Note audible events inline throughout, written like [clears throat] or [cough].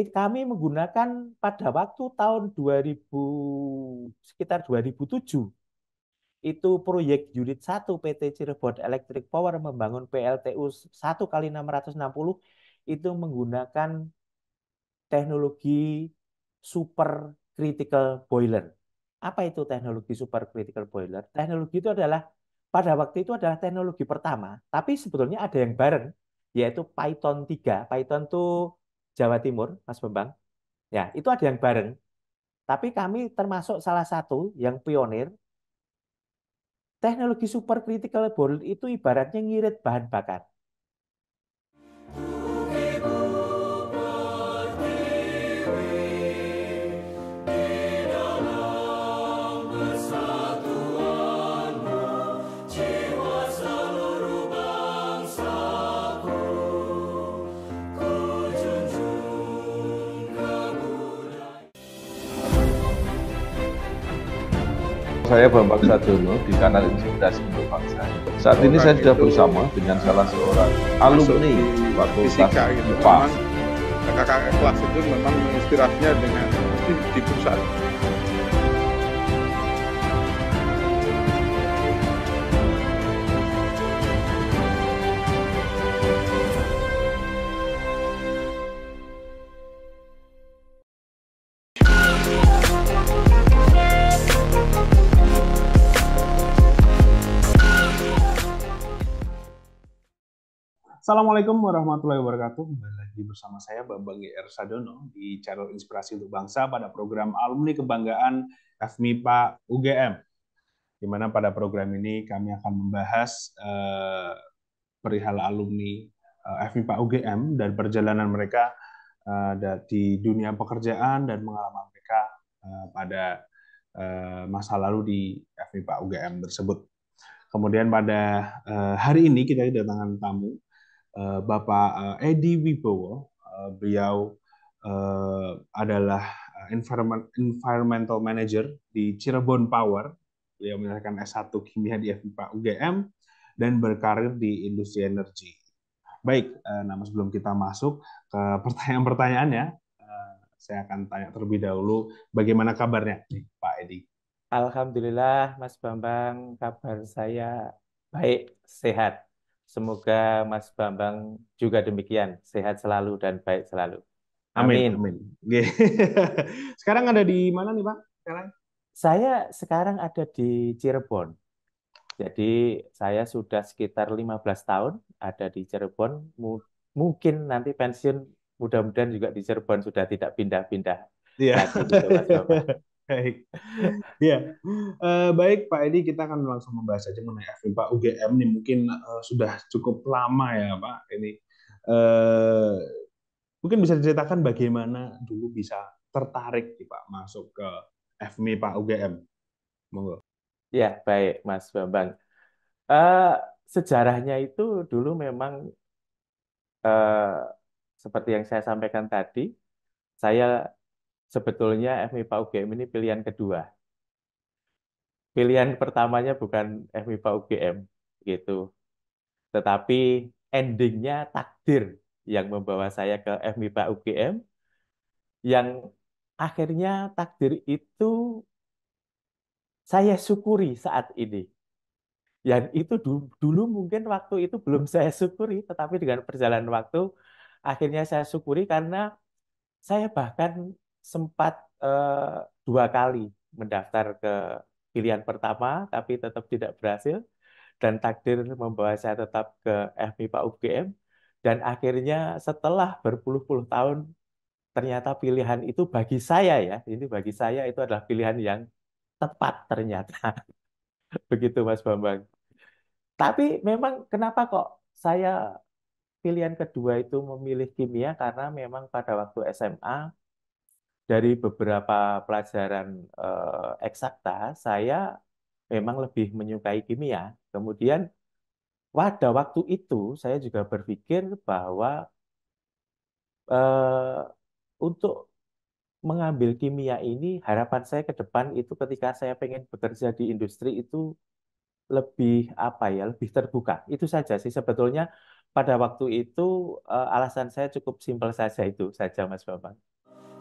kami menggunakan pada waktu tahun 2000 sekitar 2007 itu proyek unit 1 PT Cirebon Electric Power membangun PLTU 1 kali 660 itu menggunakan teknologi super critical boiler. Apa itu teknologi super critical boiler? Teknologi itu adalah pada waktu itu adalah teknologi pertama, tapi sebetulnya ada yang bareng yaitu Python 3. Python tuh Jawa Timur, Mas Bambang, ya itu ada yang bareng. Tapi kami termasuk salah satu yang pionir. Teknologi super critical board itu ibaratnya ngirit bahan bakar. saya Bambang Sadono di kanal Inspirasi untuk Bangsa. Saat ini saya sudah bersama dengan salah seorang alumni Fakultas gitu. IPA. Kakak kelas itu memang menginspirasinya dengan di pusat. Assalamualaikum warahmatullahi wabarakatuh. Kembali lagi bersama saya Bambang GR Sadono di channel Inspirasi untuk Bangsa pada program Alumni Kebanggaan FMIPA UGM. Di mana pada program ini kami akan membahas eh, perihal alumni eh, FMIPA UGM dan perjalanan mereka eh, di dunia pekerjaan dan pengalaman mereka eh, pada masa lalu di FMIPA UGM tersebut. Kemudian pada hari ini kita kedatangan tamu Eh, Bapak eh, Edi Wibowo. Eh, beliau adalah environment, environmental manager di Cirebon Power. Beliau menyelesaikan S1 kimia di FIPA UGM dan berkarir di industri energi. Baik, namun sebelum kita masuk ke pertanyaan-pertanyaannya, saya akan tanya terlebih dahulu bagaimana kabarnya nih, Pak Edi. Alhamdulillah, Mas Bambang, kabar saya baik, sehat. Semoga Mas Bambang juga demikian, sehat selalu dan baik selalu. Amin. Amin. Amin. Iya. [laughs] sekarang ada di mana nih, Pak? Sekarang? Saya sekarang ada di Cirebon. Jadi saya sudah sekitar 15 tahun ada di Cirebon. mungkin nanti pensiun mudah-mudahan juga di Cirebon sudah tidak pindah-pindah. Iya. -pindah. Yeah. Lagi, gitu, [laughs] Baik. ya, uh, baik Pak Edi, kita akan langsung membahas saja mengenai Pak UGM nih. Mungkin uh, sudah cukup lama ya Pak ini. Uh, mungkin bisa diceritakan bagaimana dulu bisa tertarik nih, Pak masuk ke FMI Pak UGM. Monggo. Ya, baik Mas Bambang. Uh, sejarahnya itu dulu memang uh, seperti yang saya sampaikan tadi, saya sebetulnya FMIPA UGM ini pilihan kedua. Pilihan pertamanya bukan FMIPA UGM gitu. Tetapi endingnya takdir yang membawa saya ke FMIPA UGM yang akhirnya takdir itu saya syukuri saat ini. Yang itu dulu, dulu mungkin waktu itu belum saya syukuri, tetapi dengan perjalanan waktu akhirnya saya syukuri karena saya bahkan sempat eh, dua kali mendaftar ke pilihan pertama, tapi tetap tidak berhasil. Dan takdir membawa saya tetap ke FMIPA UGM. Dan akhirnya setelah berpuluh-puluh tahun, ternyata pilihan itu bagi saya ya, ini bagi saya itu adalah pilihan yang tepat ternyata. [laughs] Begitu Mas Bambang. Tapi memang kenapa kok saya pilihan kedua itu memilih kimia karena memang pada waktu SMA dari beberapa pelajaran uh, eksakta, saya memang lebih menyukai kimia. Kemudian pada waktu itu saya juga berpikir bahwa uh, untuk mengambil kimia ini harapan saya ke depan itu ketika saya pengen bekerja di industri itu lebih apa ya lebih terbuka itu saja sih sebetulnya pada waktu itu eh, alasan saya cukup simpel saja itu saja Mas Bambang.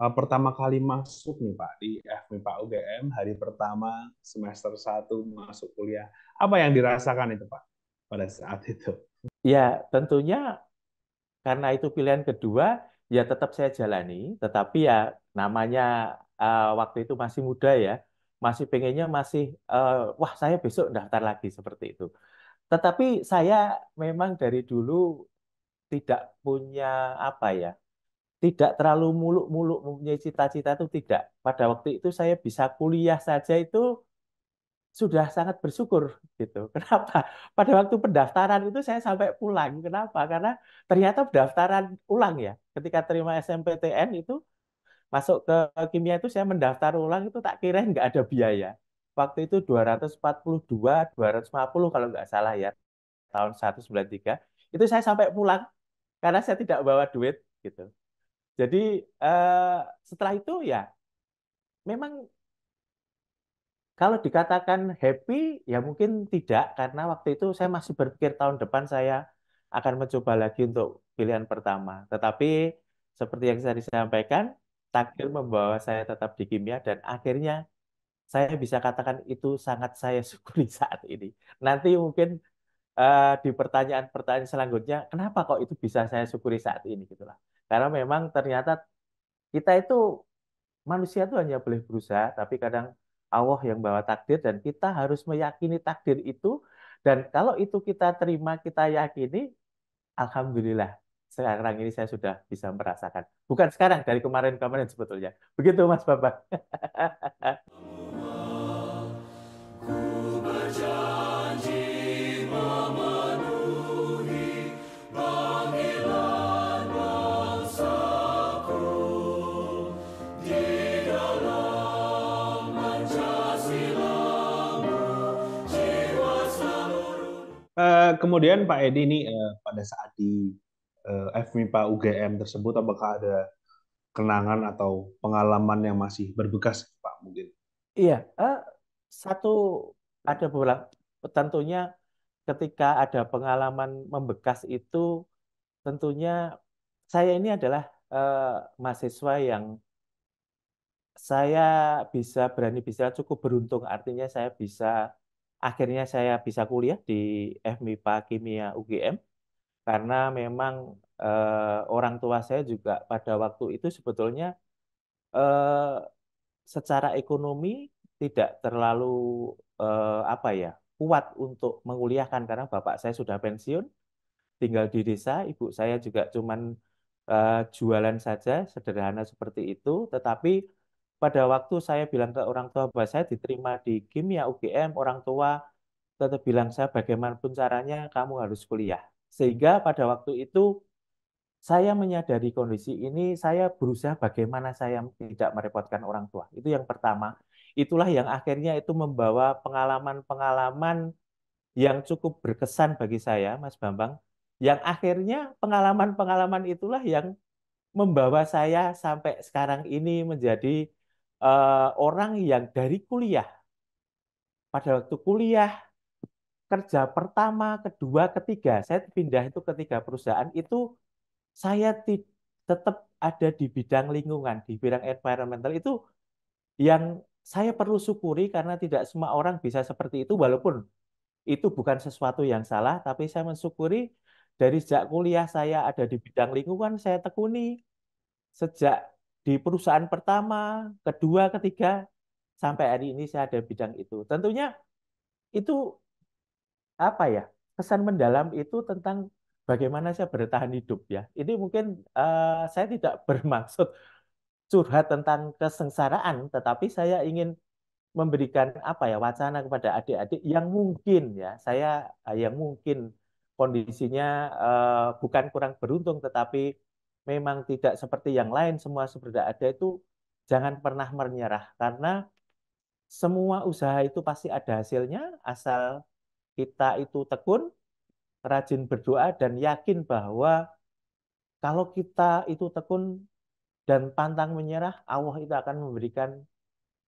Eh, pertama kali masuk nih Pak di pak UGM hari pertama semester 1 masuk kuliah. Apa yang dirasakan itu Pak pada saat itu? Ya, tentunya karena itu pilihan kedua ya tetap saya jalani, tetapi ya namanya uh, waktu itu masih muda ya, masih pengennya masih uh, wah saya besok daftar lagi seperti itu. Tetapi saya memang dari dulu tidak punya apa ya tidak terlalu muluk-muluk mempunyai cita-cita itu tidak. Pada waktu itu saya bisa kuliah saja itu sudah sangat bersyukur gitu. [laughs] Kenapa? Pada waktu pendaftaran itu saya sampai pulang. Kenapa? Karena ternyata pendaftaran ulang ya. Ketika terima SMPTN itu masuk ke kimia itu saya mendaftar ulang itu tak kira nggak ada biaya. Waktu itu 242, 250 kalau nggak salah ya. Tahun 193. Itu saya sampai pulang karena saya tidak bawa duit gitu jadi eh, setelah itu ya memang kalau dikatakan happy ya mungkin tidak karena waktu itu saya masih berpikir tahun depan saya akan mencoba lagi untuk pilihan pertama. Tetapi seperti yang saya disampaikan, takdir membawa saya tetap di kimia dan akhirnya saya bisa katakan itu sangat saya syukuri [laughs] saat ini. Nanti mungkin uh, di pertanyaan-pertanyaan selanjutnya, kenapa kok itu bisa saya syukuri saat ini gitulah. Karena memang ternyata kita itu manusia itu hanya boleh berusaha, tapi kadang Allah yang bawa takdir dan kita harus meyakini takdir itu dan kalau itu kita terima, kita yakini, alhamdulillah sekarang ini saya sudah bisa merasakan. Bukan sekarang, dari kemarin-kemarin sebetulnya. Begitu Mas bapak. [laughs] kemudian Pak Edi ini uh, pada saat di uh, eh, FMIPA UGM tersebut apakah ada kenangan atau pengalaman yang masih berbekas Pak mungkin? Iya, uh, satu ada beberapa tentunya ketika ada pengalaman membekas itu tentunya saya ini adalah uh, mahasiswa yang saya bisa berani bicara cukup beruntung artinya saya bisa akhirnya saya bisa kuliah di FMIPA Kimia UGM karena memang eh, orang tua saya juga pada waktu itu sebetulnya eh, secara ekonomi tidak terlalu eh, apa ya kuat untuk menguliahkan karena bapak saya sudah pensiun tinggal di desa ibu saya juga cuman eh, jualan saja sederhana seperti itu tetapi pada waktu saya bilang ke orang tua bahwa saya diterima di kimia UGM, orang tua tetap bilang saya bagaimanapun caranya kamu harus kuliah. Sehingga pada waktu itu saya menyadari kondisi ini, saya berusaha bagaimana saya tidak merepotkan orang tua. Itu yang pertama. Itulah yang akhirnya itu membawa pengalaman-pengalaman yang cukup berkesan bagi saya, Mas Bambang. Yang akhirnya pengalaman-pengalaman itulah yang membawa saya sampai sekarang ini menjadi uh, orang yang dari kuliah pada waktu kuliah kerja pertama, kedua, ketiga, saya pindah itu ketiga perusahaan itu saya tetap ada di bidang lingkungan, di bidang environmental itu yang saya perlu syukuri karena tidak semua orang bisa seperti itu walaupun itu bukan sesuatu yang salah tapi saya mensyukuri dari sejak kuliah saya ada di bidang lingkungan saya tekuni sejak di perusahaan pertama, kedua, ketiga, sampai hari ini saya ada bidang itu. Tentunya itu apa ya? Kesan mendalam itu tentang bagaimana saya bertahan hidup ya. Ini mungkin uh, saya tidak [laughs] bermaksud curhat tentang kesengsaraan, tetapi saya ingin memberikan apa ya wacana kepada adik-adik yang mungkin ya saya eh, yang mungkin kondisinya uh, bukan kurang beruntung tetapi memang tidak seperti yang lain semua seberda ada itu jangan pernah menyerah karena semua usaha itu pasti ada hasilnya asal kita itu tekun, rajin berdoa dan yakin bahwa kalau kita itu tekun dan pantang menyerah, Allah itu akan memberikan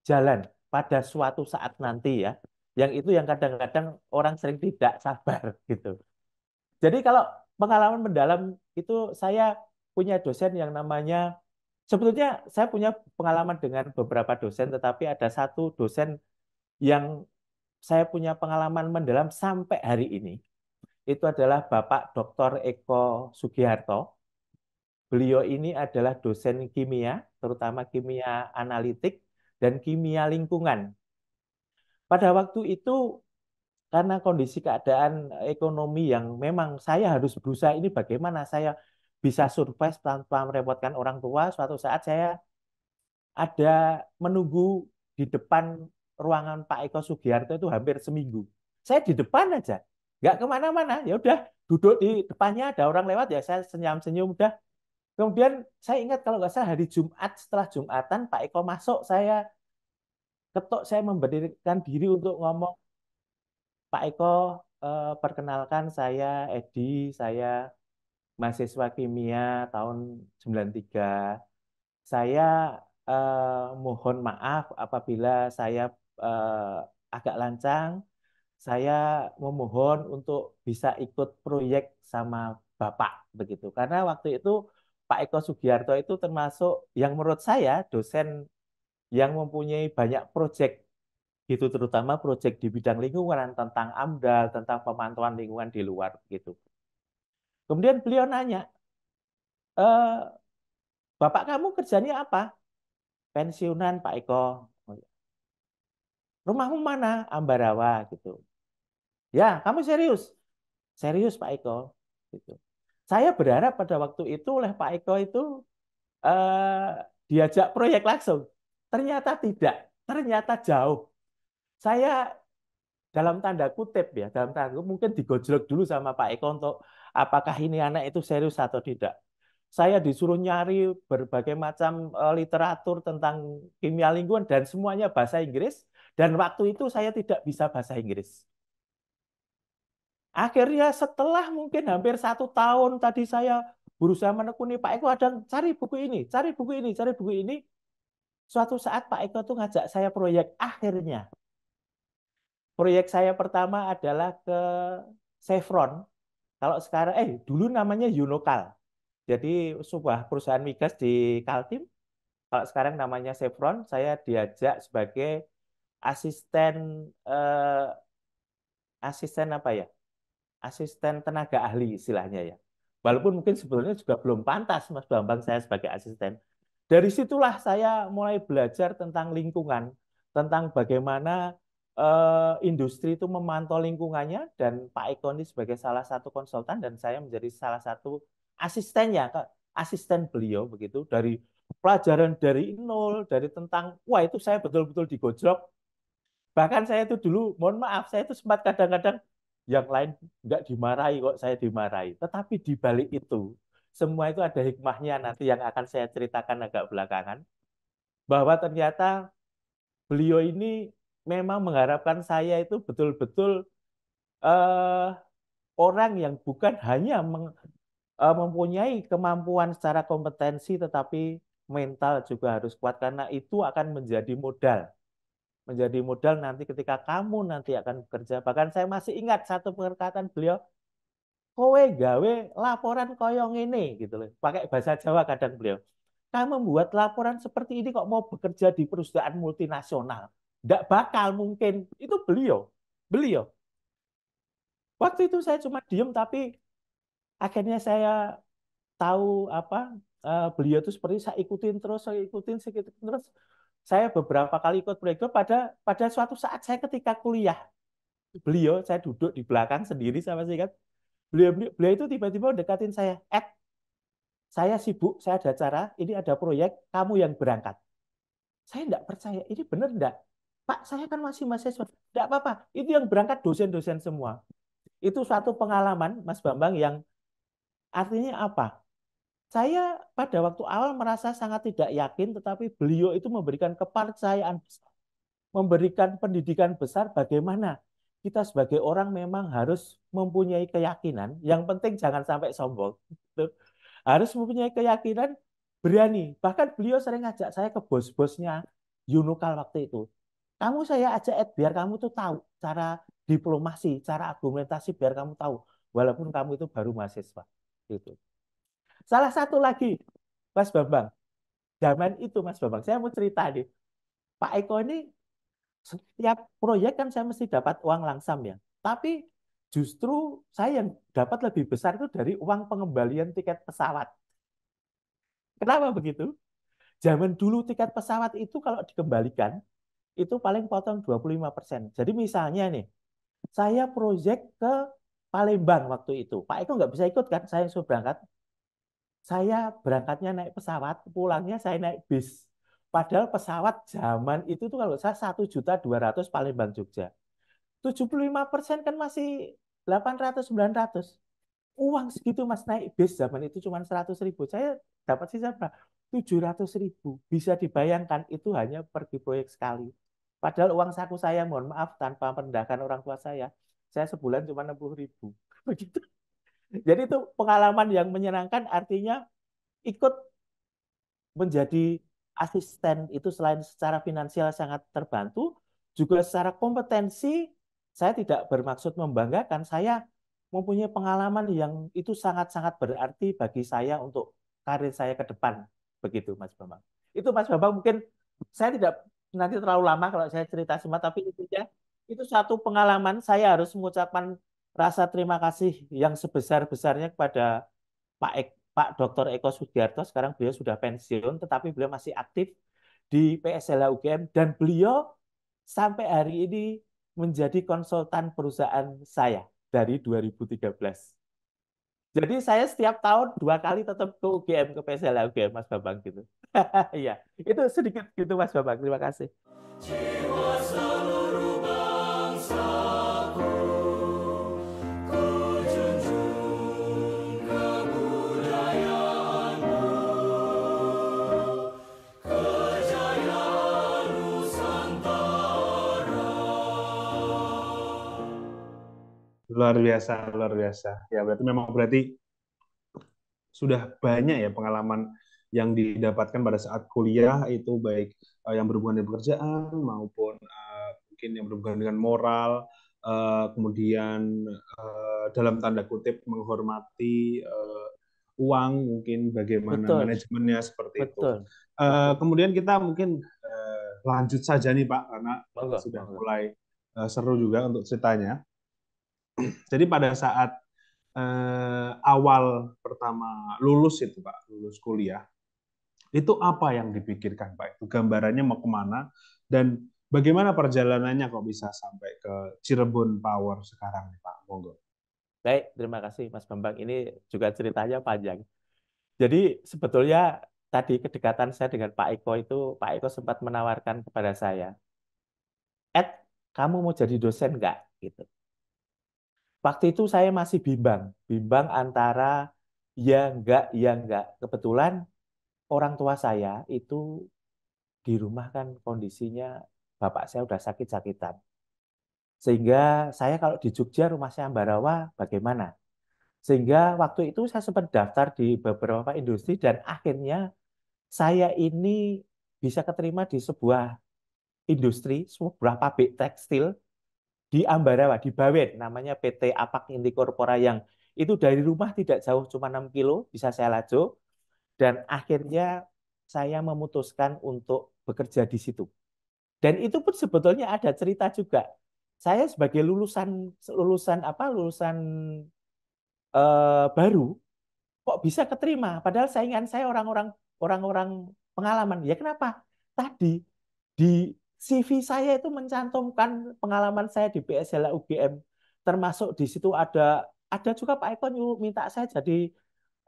jalan pada suatu saat nanti ya. Yang itu yang kadang-kadang orang sering tidak sabar gitu. Jadi kalau pengalaman mendalam itu saya punya dosen yang namanya sebetulnya saya punya pengalaman dengan beberapa dosen tetapi ada satu dosen yang saya punya pengalaman mendalam sampai hari ini itu adalah Bapak Dr. Eko Sugiharto. Beliau ini adalah dosen kimia, terutama kimia analitik dan kimia lingkungan. Pada waktu itu karena kondisi keadaan ekonomi yang memang saya harus berusaha ini bagaimana saya bisa survive tanpa merepotkan orang tua. Suatu saat saya ada menunggu di depan ruangan Pak Eko Sugiharto itu hampir seminggu. Saya di depan aja, nggak kemana-mana. Ya udah duduk di depannya ada orang lewat ya saya senyum-senyum udah. Kemudian saya ingat kalau nggak salah hari Jumat setelah Jumatan Pak Eko masuk saya ketok saya memberikan diri untuk ngomong Pak Eko eh, perkenalkan saya Edi saya mahasiswa kimia tahun 93. Saya eh, mohon maaf apabila saya eh, agak lancang. Saya memohon untuk bisa ikut proyek sama Bapak begitu. Karena waktu itu Pak Eko Sugiarto itu termasuk yang menurut saya dosen yang mempunyai banyak proyek gitu terutama proyek di bidang lingkungan tentang AMDAL, tentang pemantauan lingkungan di luar gitu. Kemudian beliau nanya, e, bapak kamu kerjanya apa? Pensiunan Pak Eko. Oh, iya. Rumahmu mana? Ambarawa gitu. Ya, kamu serius? Serius Pak Eko. Gitu. Saya berharap pada waktu itu oleh Pak Eko itu eh, diajak proyek langsung. Ternyata tidak, ternyata jauh. Saya dalam tanda kutip ya, dalam tanda kutip, mungkin digojlok dulu sama Pak Eko untuk apakah ini anak itu serius atau tidak. Saya disuruh nyari berbagai macam e, literatur tentang kimia lingkungan dan semuanya bahasa Inggris. Dan waktu itu saya tidak bisa bahasa Inggris. Akhirnya setelah mungkin hampir satu tahun tadi saya berusaha menekuni Pak Eko ada cari buku ini, cari buku ini, cari buku ini. Suatu saat Pak Eko tuh ngajak saya proyek akhirnya. Proyek saya pertama adalah ke Chevron kalau sekarang, eh dulu namanya Yunokal. Jadi sebuah perusahaan migas di Kaltim. Kalau sekarang namanya Chevron, saya diajak sebagai asisten eh, asisten apa ya? Asisten tenaga ahli istilahnya ya. Walaupun mungkin sebetulnya juga belum pantas Mas Bambang saya sebagai asisten. Dari situlah saya mulai belajar tentang lingkungan, tentang bagaimana Eh, industri itu memantau lingkungannya dan Pak Eko ini sebagai salah satu konsultan dan saya menjadi salah satu asistennya, asisten beliau begitu dari pelajaran dari nol, dari tentang wah itu saya betul-betul digojlok. Bahkan saya itu dulu, mohon maaf, saya itu sempat kadang-kadang yang lain nggak dimarahi kok saya dimarahi. Tetapi di balik itu, semua itu ada hikmahnya nanti yang akan saya ceritakan agak belakangan. Bahwa ternyata beliau ini memang mengharapkan saya itu betul-betul uh, orang yang bukan hanya meng, uh, mempunyai kemampuan secara kompetensi, tetapi mental juga harus kuat karena itu akan menjadi modal. Menjadi modal nanti ketika kamu nanti akan bekerja. Bahkan saya masih ingat satu perkataan beliau, kowe gawe laporan koyong ini gitu loh. Pakai bahasa Jawa kadang beliau. Kamu membuat laporan seperti ini kok mau bekerja di perusahaan multinasional tidak bakal mungkin. Itu beliau. Beliau. Waktu itu saya cuma diem tapi akhirnya saya tahu apa eh, beliau itu seperti saya ikutin terus, saya ikutin, sedikit terus. Saya beberapa kali ikut beliau pada pada suatu saat saya ketika kuliah beliau saya duduk di belakang sendiri sama saya kan beliau beliau, itu tiba-tiba dekatin saya Ed saya sibuk saya ada acara ini ada proyek kamu yang berangkat saya tidak percaya ini benar tidak Pak, saya kan masih mahasiswa. Tidak apa-apa. Itu yang berangkat dosen-dosen semua. Itu suatu pengalaman, Mas Bambang, yang artinya apa? Saya pada waktu awal merasa sangat tidak yakin, tetapi beliau itu memberikan kepercayaan besar. Memberikan pendidikan besar bagaimana kita sebagai orang memang harus mempunyai keyakinan. Yang penting jangan sampai sombong. harus mempunyai keyakinan berani. Bahkan beliau sering ngajak saya ke bos-bosnya Yunukal waktu itu. Kamu saya ajak Ed biar kamu tuh tahu cara diplomasi, cara argumentasi biar kamu tahu walaupun kamu itu baru mahasiswa. Gitu. Salah satu lagi, Mas Bambang. Zaman itu Mas Bambang, saya mau cerita nih. Pak Eko ini setiap proyek kan saya mesti dapat uang langsam ya. Tapi justru saya yang dapat lebih besar itu dari uang pengembalian tiket pesawat. Kenapa begitu? Zaman dulu tiket pesawat itu kalau dikembalikan itu paling potong 25%. Jadi misalnya nih, saya proyek ke Palembang waktu itu. Pak Eko nggak bisa ikut kan, saya suruh berangkat. Saya berangkatnya naik pesawat, pulangnya saya naik bis. Padahal pesawat zaman itu tuh kalau saya satu juta dua ratus Palembang Jogja. tujuh puluh lima persen kan masih delapan ratus sembilan ratus. Uang segitu Mas naik bis zaman itu cuma seratus ribu. Saya dapat sisa berapa? 700 ribu. Bisa dibayangkan itu hanya pergi proyek sekali. Padahal uang saku saya, mohon maaf, tanpa merendahkan orang tua saya, saya sebulan cuma 60 ribu. [laughs] Begitu. Jadi itu pengalaman yang menyenangkan artinya ikut menjadi asisten itu selain secara finansial sangat terbantu, juga secara kompetensi saya tidak bermaksud membanggakan, saya mempunyai pengalaman yang itu sangat-sangat berarti bagi saya untuk karir saya ke depan. Begitu Mas Bambang. Itu Mas Bambang mungkin saya tidak nanti terlalu lama kalau saya cerita semua tapi itu ya itu satu pengalaman saya harus mengucapkan rasa terima kasih yang sebesar-besarnya kepada Pak Ek, Pak Dr. Eko Sudiarto sekarang beliau sudah pensiun tetapi beliau masih aktif di PSLA UGM dan beliau sampai hari ini menjadi konsultan perusahaan saya dari 2013. Jadi saya setiap tahun dua kali tetap ke UGM, ke PSL, UGM, Mas Bambang gitu. [laughs] Iya, itu sedikit gitu Mas Bambang. Terima kasih. Jiwa Luar biasa, luar biasa. Ya berarti memang berarti sudah banyak ya pengalaman yang didapatkan pada saat kuliah itu baik uh, yang berhubungan dengan pekerjaan maupun uh, mungkin yang berhubungan dengan moral uh, kemudian uh, dalam tanda kutip menghormati uh, uang mungkin bagaimana Betul. manajemennya seperti Betul. itu uh, kemudian kita mungkin uh, lanjut saja nih pak karena Bangga. sudah mulai uh, seru juga untuk ceritanya [clears throat] Jadi pada saat eh, awal pertama lulus itu Pak, lulus kuliah, itu apa yang dipikirkan Pak? Itu gambarannya mau kemana dan bagaimana perjalanannya kok bisa sampai ke Cirebon Power sekarang nih Pak? Monggo. Baik, terima kasih Mas Bambang. Ini juga ceritanya panjang. Jadi sebetulnya tadi kedekatan saya dengan Pak Eko itu, Pak Eko sempat menawarkan kepada saya, Ed, kamu mau jadi dosen nggak? Gitu. Waktu itu saya masih bimbang, bimbang antara ya enggak, ya enggak. Kebetulan orang tua saya itu di rumah kan kondisinya bapak saya udah sakit-sakitan. Sehingga saya kalau di Jogja rumah saya Ambarawa bagaimana? Sehingga waktu itu saya sempat daftar di beberapa industri dan akhirnya saya ini bisa keterima di sebuah industri, sebuah pabrik tekstil di Ambarawa, di Bawen, namanya PT Apak Inti Korpora yang itu dari rumah tidak jauh, cuma 6 kilo, bisa saya laju. Dan akhirnya saya memutuskan untuk bekerja di situ. Dan itu pun sebetulnya ada cerita juga. Saya sebagai lulusan lulusan apa lulusan eh, baru kok bisa keterima padahal saingan saya orang-orang orang-orang pengalaman. Ya kenapa? Tadi di CV saya itu mencantumkan pengalaman saya di PSLA UGM. Termasuk di situ ada ada juga Pak Eko nyuruh minta saya jadi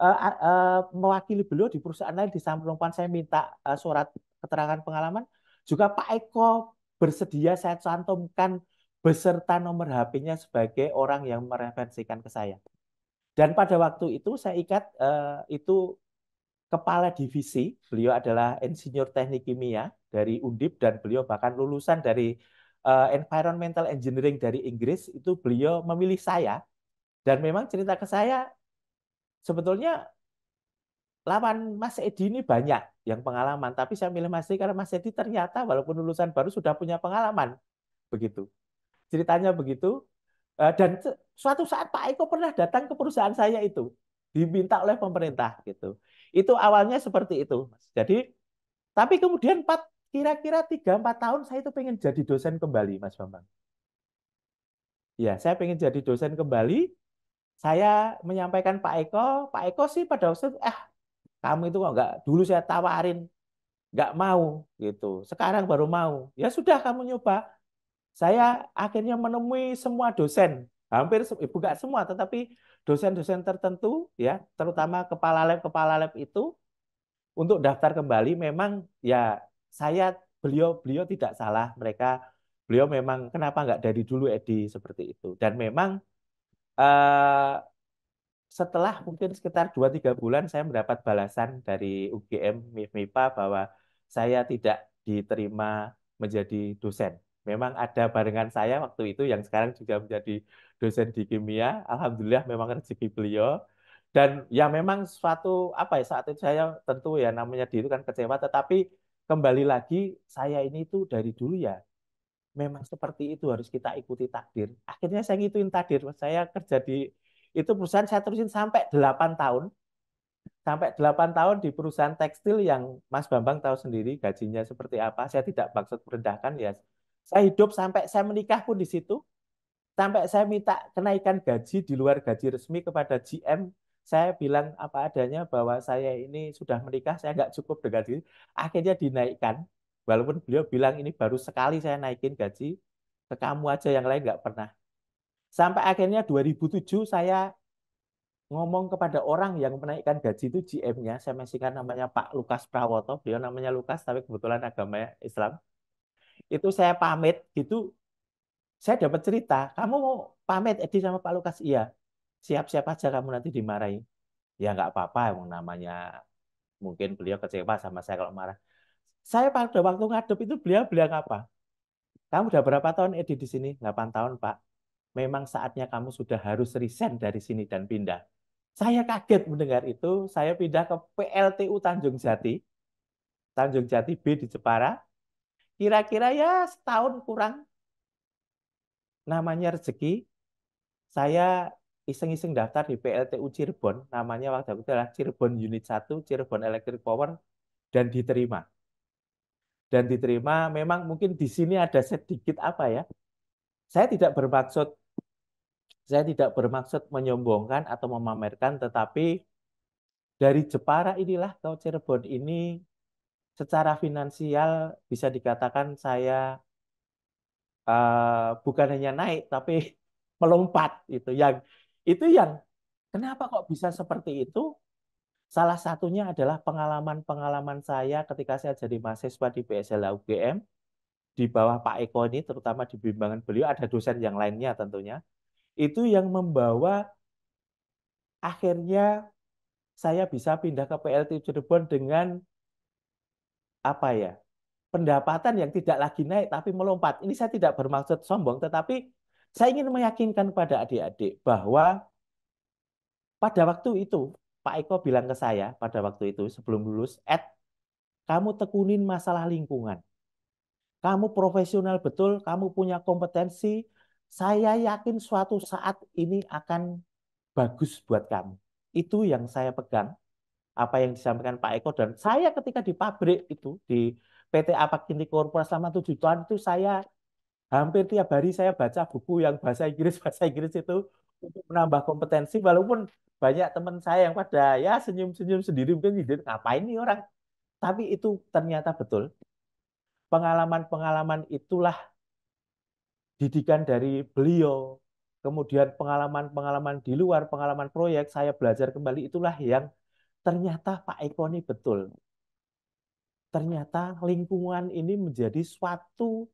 uh, uh, mewakili beliau di perusahaan lain di samping Samplungpan saya minta uh, surat keterangan pengalaman. Juga Pak Eko bersedia saya cantumkan beserta nomor HP-nya sebagai orang yang mereferensikan ke saya. Dan pada waktu itu saya ikat uh, itu kepala divisi. Beliau adalah insinyur teknik kimia dari Undip dan beliau bahkan lulusan dari uh, environmental engineering dari Inggris itu beliau memilih saya dan memang cerita ke saya sebetulnya lawan Mas Edi ini banyak yang pengalaman tapi saya milih Mas Edi karena Mas Edi ternyata walaupun lulusan baru sudah punya pengalaman begitu ceritanya begitu eh, dan suatu saat Pak Eko pernah datang ke perusahaan saya itu diminta oleh pemerintah gitu itu awalnya seperti itu, Mas. Jadi tapi kemudian 4 kira-kira 3 empat tahun saya itu pengen jadi dosen kembali, Mas Bambang. Ya, saya pengen jadi dosen kembali. Saya menyampaikan Pak Eko, Pak Eko sih pada waktu eh kamu itu kok nggak dulu saya tawarin nggak mau gitu. Sekarang baru mau. Ya sudah kamu nyoba. Saya akhirnya menemui semua dosen, hampir eh, bukan semua, tetapi dosen-dosen tertentu ya, terutama kepala lab kepala lab itu untuk daftar kembali memang ya saya beliau beliau tidak salah mereka beliau memang kenapa nggak dari dulu Edi seperti itu dan memang eh, setelah mungkin sekitar 2-3 bulan saya mendapat balasan dari UGM MIPA bahwa saya tidak diterima menjadi dosen memang ada barengan saya waktu itu yang sekarang juga menjadi dosen di kimia. Alhamdulillah memang rezeki beliau. Dan ya memang suatu apa ya saat itu saya tentu ya namanya diri itu kan kecewa tetapi kembali lagi saya ini itu dari dulu ya memang seperti itu harus kita ikuti takdir. Akhirnya saya ngituin takdir. Saya kerja di itu perusahaan saya terusin sampai 8 tahun. Sampai 8 tahun di perusahaan tekstil yang Mas Bambang tahu sendiri gajinya seperti apa. Saya tidak maksud merendahkan ya saya hidup sampai saya menikah pun di situ. Sampai saya minta kenaikan gaji di luar gaji resmi kepada GM. Saya bilang apa adanya bahwa saya ini sudah menikah, saya nggak cukup dengan gaji. Akhirnya dinaikkan. Walaupun beliau bilang ini baru sekali saya naikin gaji, ke kamu aja yang lain nggak pernah. Sampai akhirnya 2007 saya ngomong kepada orang yang menaikkan gaji itu GM-nya, saya masihkan namanya Pak Lukas Prawoto, beliau namanya Lukas tapi kebetulan agama Islam itu saya pamit itu saya dapat cerita kamu mau pamit Edi sama Pak Lukas iya siap-siap aja kamu nanti dimarahi ya nggak apa-apa emang namanya mungkin beliau kecewa sama saya kalau marah saya pada waktu ngadep itu beliau beliau apa kamu udah berapa tahun Edi di sini 8 tahun Pak memang saatnya kamu sudah harus resign dari sini dan pindah saya kaget mendengar itu. Saya pindah ke PLTU Tanjung Jati. Tanjung Jati B di Jepara kira-kira ya setahun kurang namanya rezeki. Saya iseng-iseng daftar di PLTU Cirebon, namanya waktu itu adalah Cirebon Unit 1, Cirebon Electric Power, dan diterima. Dan diterima memang mungkin di sini ada sedikit apa ya, saya tidak bermaksud saya tidak bermaksud menyombongkan atau memamerkan, tetapi dari Jepara inilah atau Cirebon ini secara finansial bisa dikatakan saya uh, bukan hanya naik tapi [laughs] melompat itu yang itu yang kenapa kok bisa seperti itu salah satunya adalah pengalaman-pengalaman saya ketika saya jadi mahasiswa di PSLA UGM di bawah Pak Eko ini terutama di bimbingan beliau ada dosen yang lainnya tentunya itu yang membawa akhirnya saya bisa pindah ke PLT Cirebon dengan apa ya pendapatan yang tidak lagi naik tapi melompat. Ini saya tidak bermaksud sombong, tetapi saya ingin meyakinkan kepada adik-adik bahwa pada waktu itu Pak Eko bilang ke saya pada waktu itu sebelum lulus, Ed, kamu tekunin masalah lingkungan. Kamu profesional betul, kamu punya kompetensi. Saya yakin suatu saat ini akan bagus buat kamu. Itu yang saya pegang apa yang disampaikan Pak Eko dan saya ketika di pabrik itu di PT Apak Inti Korporasi selama tujuh tahun itu saya hampir tiap hari saya baca buku yang bahasa Inggris [laughs] bahasa Inggris itu untuk menambah kompetensi walaupun banyak teman saya yang pada ya senyum-senyum sendiri mungkin jadi ngapain nih orang tapi itu ternyata betul pengalaman-pengalaman itulah didikan dari beliau kemudian pengalaman-pengalaman di luar pengalaman proyek saya belajar kembali itulah yang ternyata Pak Eko ini betul. Ternyata lingkungan ini menjadi suatu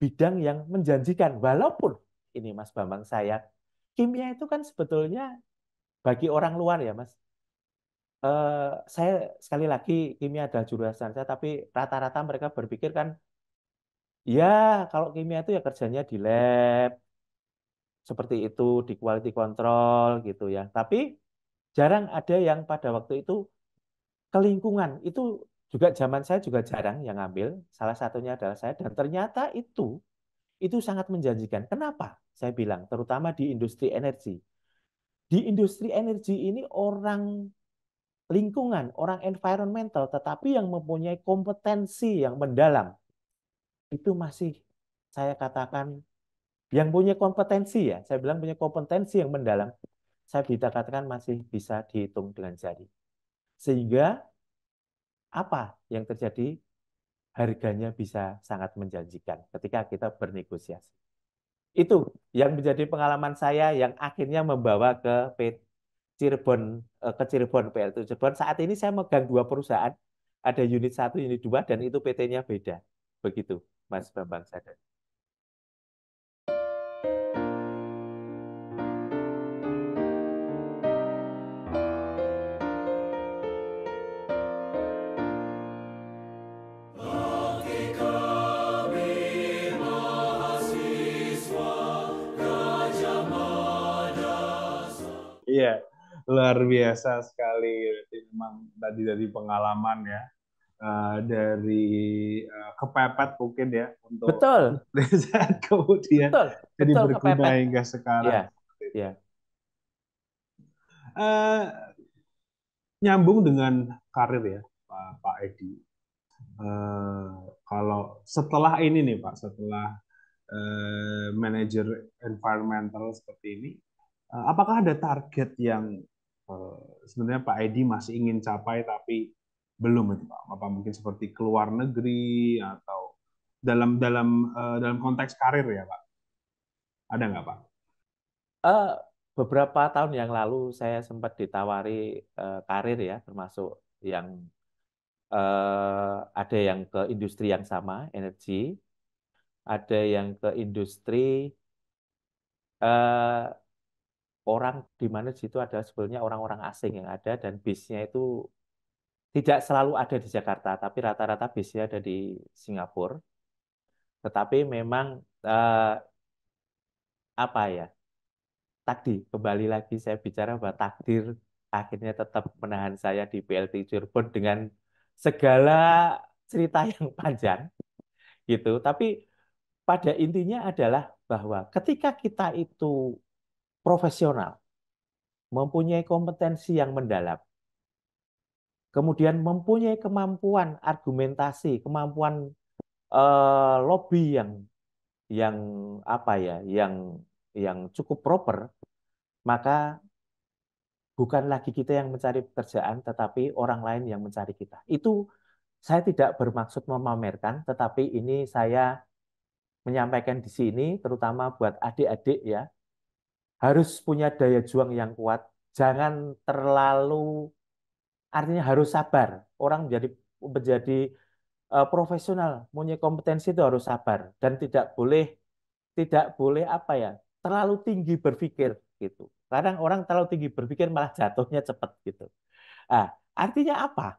bidang yang menjanjikan. Walaupun ini Mas Bambang saya, kimia itu kan sebetulnya bagi orang luar ya Mas. Uh, saya sekali lagi kimia adalah jurusan saya, tapi rata-rata mereka berpikir kan, ya kalau kimia itu ya kerjanya di lab, seperti itu, di quality control gitu ya. Tapi Jarang ada yang pada waktu itu kelingkungan. Itu juga zaman saya juga jarang yang ngambil. Salah satunya adalah saya. Dan ternyata itu itu sangat menjanjikan. Kenapa? Saya bilang, terutama di industri energi. Di industri energi ini orang lingkungan, orang environmental, tetapi yang mempunyai kompetensi yang mendalam, itu masih saya katakan yang punya kompetensi ya, saya bilang punya kompetensi yang mendalam, saya bisa katakan masih bisa dihitung dengan jari. Sehingga apa yang terjadi harganya bisa sangat menjanjikan ketika kita bernegosiasi. Itu yang menjadi pengalaman saya yang akhirnya membawa ke Cirebon e, ke Cirebon PLT Cirebon. Saat ini saya megang dua perusahaan, ada unit satu, unit dua, dan itu PT-nya beda. Begitu, Mas Bambang Sadar. luar biasa sekali memang tadi dari pengalaman ya eh, dari eh, kepepet mungkin ya untuk betul [laughs] saat kemudian betul. jadi betul berguna hingga sekarang ya, ya. Uh, nyambung dengan karir ya Pak, Pak Edi uh, kalau setelah ini nih Pak setelah uh, manajer environmental seperti ini apakah ada target yang Eh, sebenarnya Pak Edi masih ingin capai tapi belum itu Pak. Apa mungkin seperti keluar negeri atau dalam dalam eh, dalam konteks karir ya Pak? Ada nggak Pak? Uh, beberapa tahun yang lalu saya sempat ditawari uh, karir ya termasuk yang uh, ada yang ke industri yang sama energi, ada yang ke industri uh, orang di mana di situ adalah sebenarnya orang-orang asing yang ada dan bisnya itu tidak selalu ada di Jakarta, tapi rata-rata bisnya ada di Singapura. Tetapi memang eh, apa ya? Tadi kembali lagi saya bicara bahwa takdir akhirnya tetap menahan saya di PLT Cirebon dengan segala cerita [laughs] yang panjang gitu. Tapi pada intinya adalah bahwa ketika kita itu profesional, mempunyai kompetensi yang mendalam, kemudian mempunyai kemampuan argumentasi, kemampuan uh, lobby yang yang apa ya, yang yang cukup proper, maka bukan lagi kita yang mencari pekerjaan, tetapi orang lain yang mencari kita. Itu saya tidak bermaksud memamerkan, tetapi ini saya menyampaikan di sini, terutama buat adik-adik ya, harus punya daya juang yang kuat, jangan terlalu artinya harus sabar. Orang menjadi menjadi uh, profesional, punya kompetensi itu harus sabar dan tidak boleh tidak boleh apa ya, terlalu tinggi berpikir gitu. Kadang orang terlalu tinggi berpikir malah jatuhnya cepat gitu. Nah, artinya apa?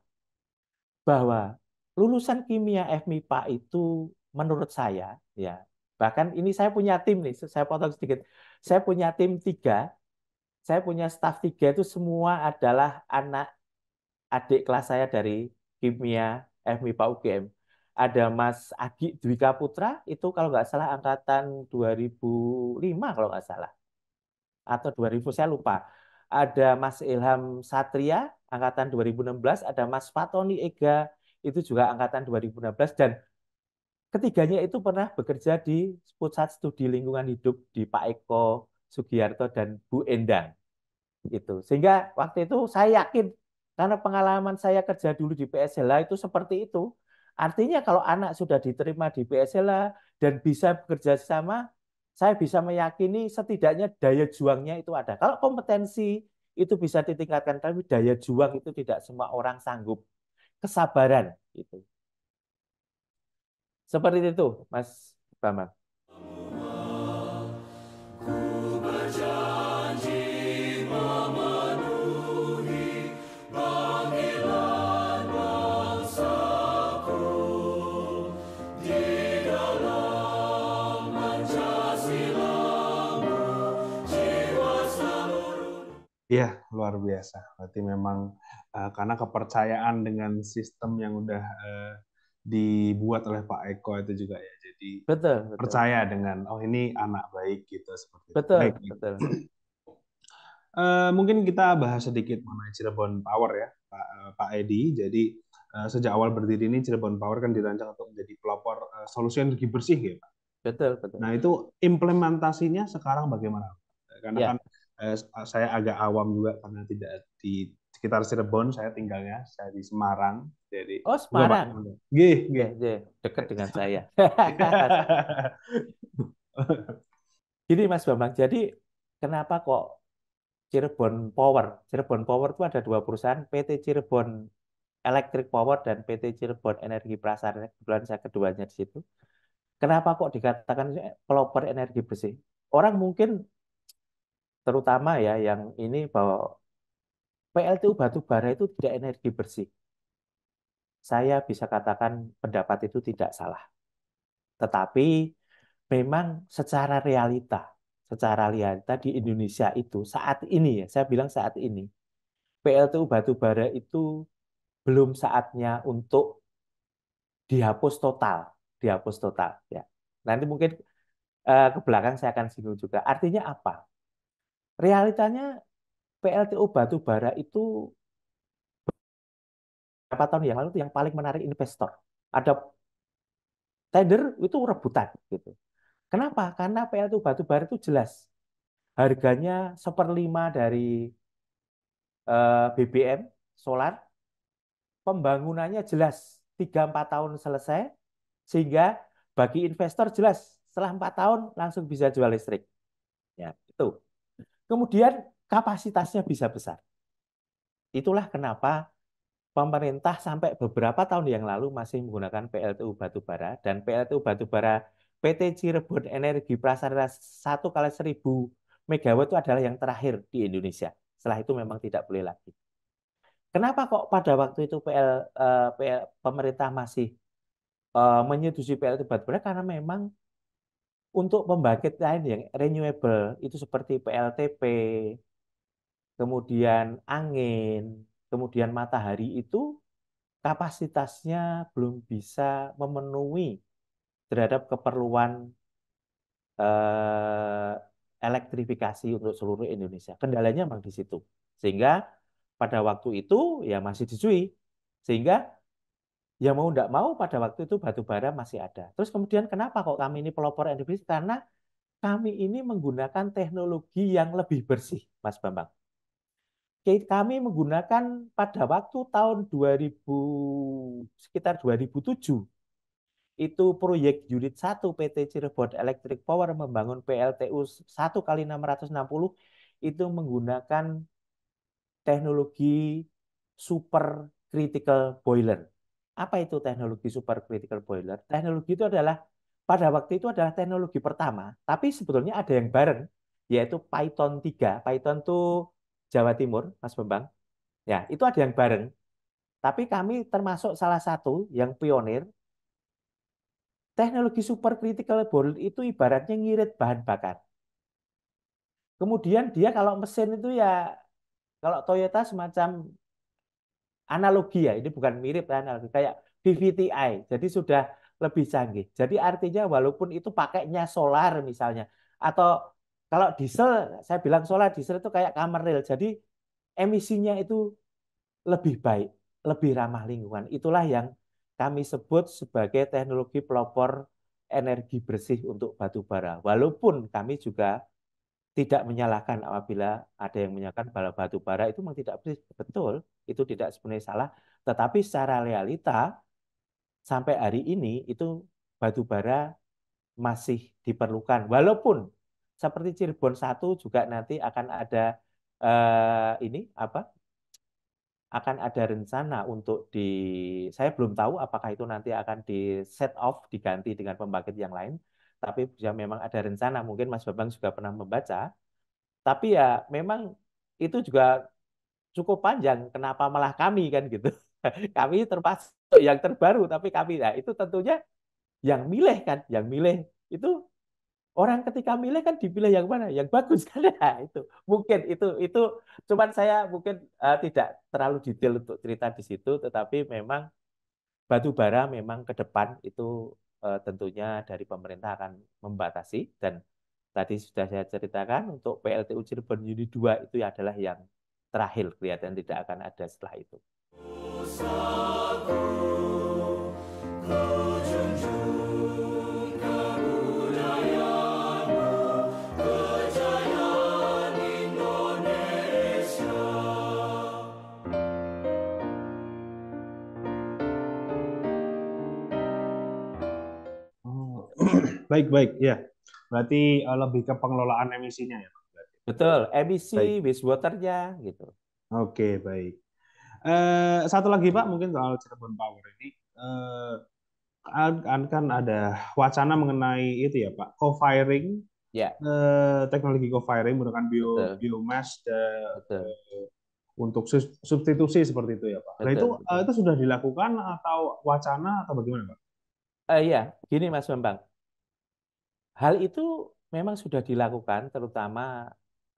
Bahwa lulusan kimia FMIPA itu menurut saya ya bahkan ini saya punya tim nih saya potong sedikit saya punya tim tiga, saya punya staff tiga itu semua adalah anak adik kelas saya dari kimia FMIPA UGM. Ada Mas Agi Dwika Putra, itu kalau nggak salah angkatan 2005 kalau nggak salah. Atau 2000, saya lupa. Ada Mas Ilham Satria, angkatan 2016. Ada Mas Fatoni Ega, itu juga angkatan 2016. Dan Ketiganya itu pernah bekerja di pusat studi lingkungan hidup di Pak Eko Sugiharto dan Bu Endang. Itu Sehingga waktu itu saya yakin karena pengalaman saya kerja dulu di PSLA itu seperti itu. Artinya kalau anak sudah diterima di PSLA dan bisa bekerja sama, saya bisa meyakini setidaknya daya juangnya itu ada. Kalau kompetensi itu bisa ditingkatkan, tapi daya juang itu tidak semua orang sanggup. Kesabaran itu. Seperti itu, Mas Bambang. Iya, luar biasa. Berarti memang uh, karena kepercayaan dengan sistem yang udah uh, dibuat oleh Pak Eko itu juga ya. Jadi betul, betul. percaya dengan oh ini anak baik gitu seperti betul, itu. Baik, betul. uh, [clears throat] mungkin kita bahas sedikit mengenai Cirebon Power ya, Pak, eh, Pak Edi. Jadi uh, sejak awal berdiri ini Cirebon Power kan dirancang untuk menjadi pelopor uh, solusi energi bersih ya, Pak. Betul, betul. Nah, itu implementasinya sekarang bagaimana? Karena ya. kan uh, saya agak awam juga karena tidak di sekitar Cirebon saya tinggalnya saya di Semarang jadi oh Semarang gih gih iya, iya. dekat dengan [laughs] saya Jadi [laughs] Mas Bambang jadi kenapa kok Cirebon Power Cirebon Power itu ada dua perusahaan PT Cirebon Electric Power dan PT Cirebon Energi Prasarana kebetulan saya keduanya di situ kenapa kok dikatakan eh, pelopor energi bersih orang mungkin terutama ya yang ini bahwa PLTU batu bara itu tidak energi bersih. Saya bisa katakan pendapat itu tidak salah. Tetapi memang secara realita, secara realita di Indonesia itu saat ini ya, saya bilang saat ini, PLTU batu bara itu belum saatnya untuk dihapus total, dihapus total ya. Nanti mungkin eh, ke belakang saya akan singgung juga. Artinya apa? Realitanya PLTU batu bara itu beberapa tahun yang lalu itu yang paling menarik investor. Ada tender itu rebutan gitu. Kenapa? Karena PLTU batu bara itu jelas harganya seperlima dari eh, BBM solar. Pembangunannya jelas 3-4 tahun selesai sehingga bagi investor jelas setelah 4 tahun langsung bisa jual listrik. Ya, itu. Kemudian kapasitasnya bisa besar. Itulah kenapa pemerintah sampai beberapa tahun yang lalu masih menggunakan PLTU batubara dan PLTU batubara PT Cirebon Energi Prasarana 1 kali 1000 MW itu adalah yang terakhir di Indonesia. Setelah itu memang tidak boleh lagi. Kenapa kok pada waktu itu PL, eh, PL pemerintah masih uh, menyetujui PLTU batubara karena memang untuk pembangkit lain yang renewable itu seperti PLTP, kemudian angin, kemudian matahari itu kapasitasnya belum bisa memenuhi terhadap keperluan eh, elektrifikasi untuk seluruh Indonesia. Kendalanya memang di situ. Sehingga pada waktu itu ya masih dicuri. Sehingga ya mau tidak mau pada waktu itu batu bara masih ada. Terus kemudian kenapa kok kami ini pelopor energi? Karena kami ini menggunakan teknologi yang lebih bersih, Mas Bambang kami menggunakan pada waktu tahun 2000 sekitar 2007 itu proyek unit 1 PT Cirebon Electric Power membangun PLTU 1 kali 660 itu menggunakan teknologi super critical boiler. Apa itu teknologi super critical boiler? Teknologi itu adalah pada waktu itu adalah teknologi pertama, tapi sebetulnya ada yang bareng yaitu Python 3. Python itu Jawa Timur, Mas Bambang, ya itu ada yang bareng. Tapi kami termasuk salah satu yang pionir. Teknologi super supercritical board itu ibaratnya ngirit bahan bakar. Kemudian dia kalau mesin itu ya kalau Toyota semacam analogi ya, ini bukan mirip analogi kayak VVTi, Jadi sudah lebih canggih. Jadi artinya walaupun itu pakainya solar misalnya atau kalau diesel, saya bilang solar diesel itu kayak kamar rel. Jadi emisinya itu lebih baik, lebih ramah lingkungan. Itulah yang kami sebut sebagai teknologi pelopor energi bersih untuk batu bara. Walaupun kami juga tidak menyalahkan apabila ada yang menyalahkan bahwa batu bara itu memang tidak bersih. Betul, itu tidak sebenarnya salah. Tetapi secara realita, sampai hari ini itu batu bara masih diperlukan. Walaupun seperti Cirebon satu juga nanti akan ada eh, ini apa? akan ada rencana untuk di saya belum tahu apakah itu nanti akan di set off diganti dengan pembangkit yang lain tapi ya memang ada rencana mungkin Mas Babang juga pernah membaca tapi ya memang itu juga cukup panjang kenapa malah kami kan gitu [laughs] kami termasuk yang terbaru tapi kami ya itu tentunya yang milih kan yang milih itu orang ketika milih kan dipilih yang mana yang bagus kan ya [laughs] itu mungkin itu itu cuman saya mungkin uh, tidak terlalu detail untuk cerita di situ tetapi memang batu bara memang ke depan itu uh, tentunya dari pemerintah akan membatasi dan tadi sudah saya ceritakan untuk PLTU Cirebon Unit 2 itu adalah yang terakhir kelihatan tidak akan ada setelah itu. baik baik ya. Berarti uh, lebih ke pengelolaan emisinya ya. berarti. Betul, emisi wastewaternya gitu. Oke, okay, baik. Uh, satu lagi Pak, mungkin soal Cirebon Power ini uh, kan, ada wacana mengenai itu ya Pak, co-firing ya. Yeah. Uh, teknologi co-firing menggunakan bio betul. biomass untuk substitusi seperti itu ya Pak. Betul, nah itu betul. itu sudah dilakukan atau wacana atau bagaimana Pak? Uh, ya, gini Mas Bambang Hal itu memang sudah dilakukan, terutama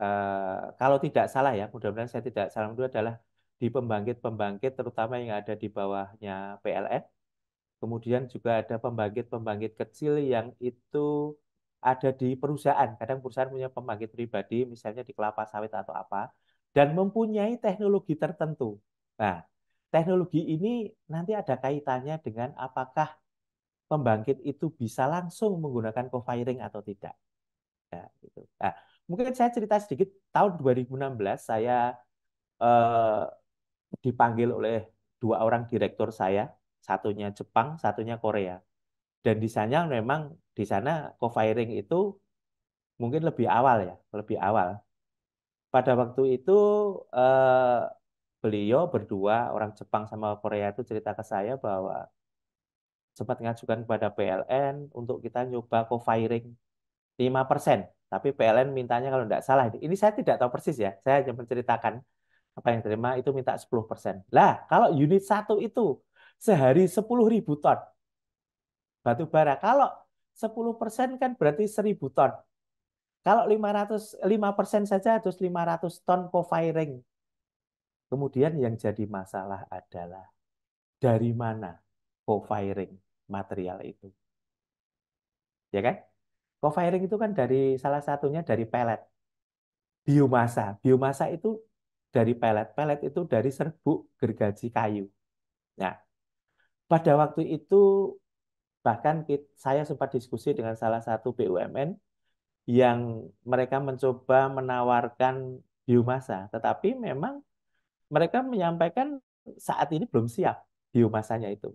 eh, kalau tidak salah ya, mudah-mudahan saya tidak salah itu adalah di pembangkit-pembangkit terutama yang ada di bawahnya PLN. Kemudian juga ada pembangkit-pembangkit kecil yang itu ada di perusahaan. Kadang perusahaan punya pembangkit pribadi, misalnya di kelapa sawit atau apa, dan mempunyai teknologi tertentu. Nah, teknologi ini nanti ada kaitannya dengan apakah pembangkit itu bisa langsung menggunakan co-firing atau tidak. Ya, gitu. nah, mungkin saya cerita sedikit, tahun 2016 saya eh, dipanggil oleh dua orang direktur saya, satunya Jepang, satunya Korea. Dan di sana memang di sana co-firing itu mungkin lebih awal ya, lebih awal. Pada waktu itu eh, beliau berdua orang Jepang sama Korea itu cerita ke saya bahwa sempat ngajukan kepada PLN untuk kita nyoba co-firing 5%. Tapi PLN mintanya kalau tidak salah, ini saya tidak tahu persis ya, saya hanya menceritakan apa yang terima itu minta 10%. Lah, kalau unit satu itu sehari ribu ton batu bara. Kalau 10% kan berarti 1.000 ton. Kalau 500 5% saja harus 500 ton co-firing. Kemudian yang jadi masalah adalah dari mana co-firing material itu. Ya kan? Co-firing itu kan dari salah satunya dari pelet. Biomasa. Biomasa itu dari pelet. Pelet itu dari serbuk gergaji kayu. Nah, pada waktu itu bahkan saya sempat diskusi dengan salah satu BUMN yang mereka mencoba menawarkan biomasa, tetapi memang mereka menyampaikan saat ini belum siap biomasanya itu.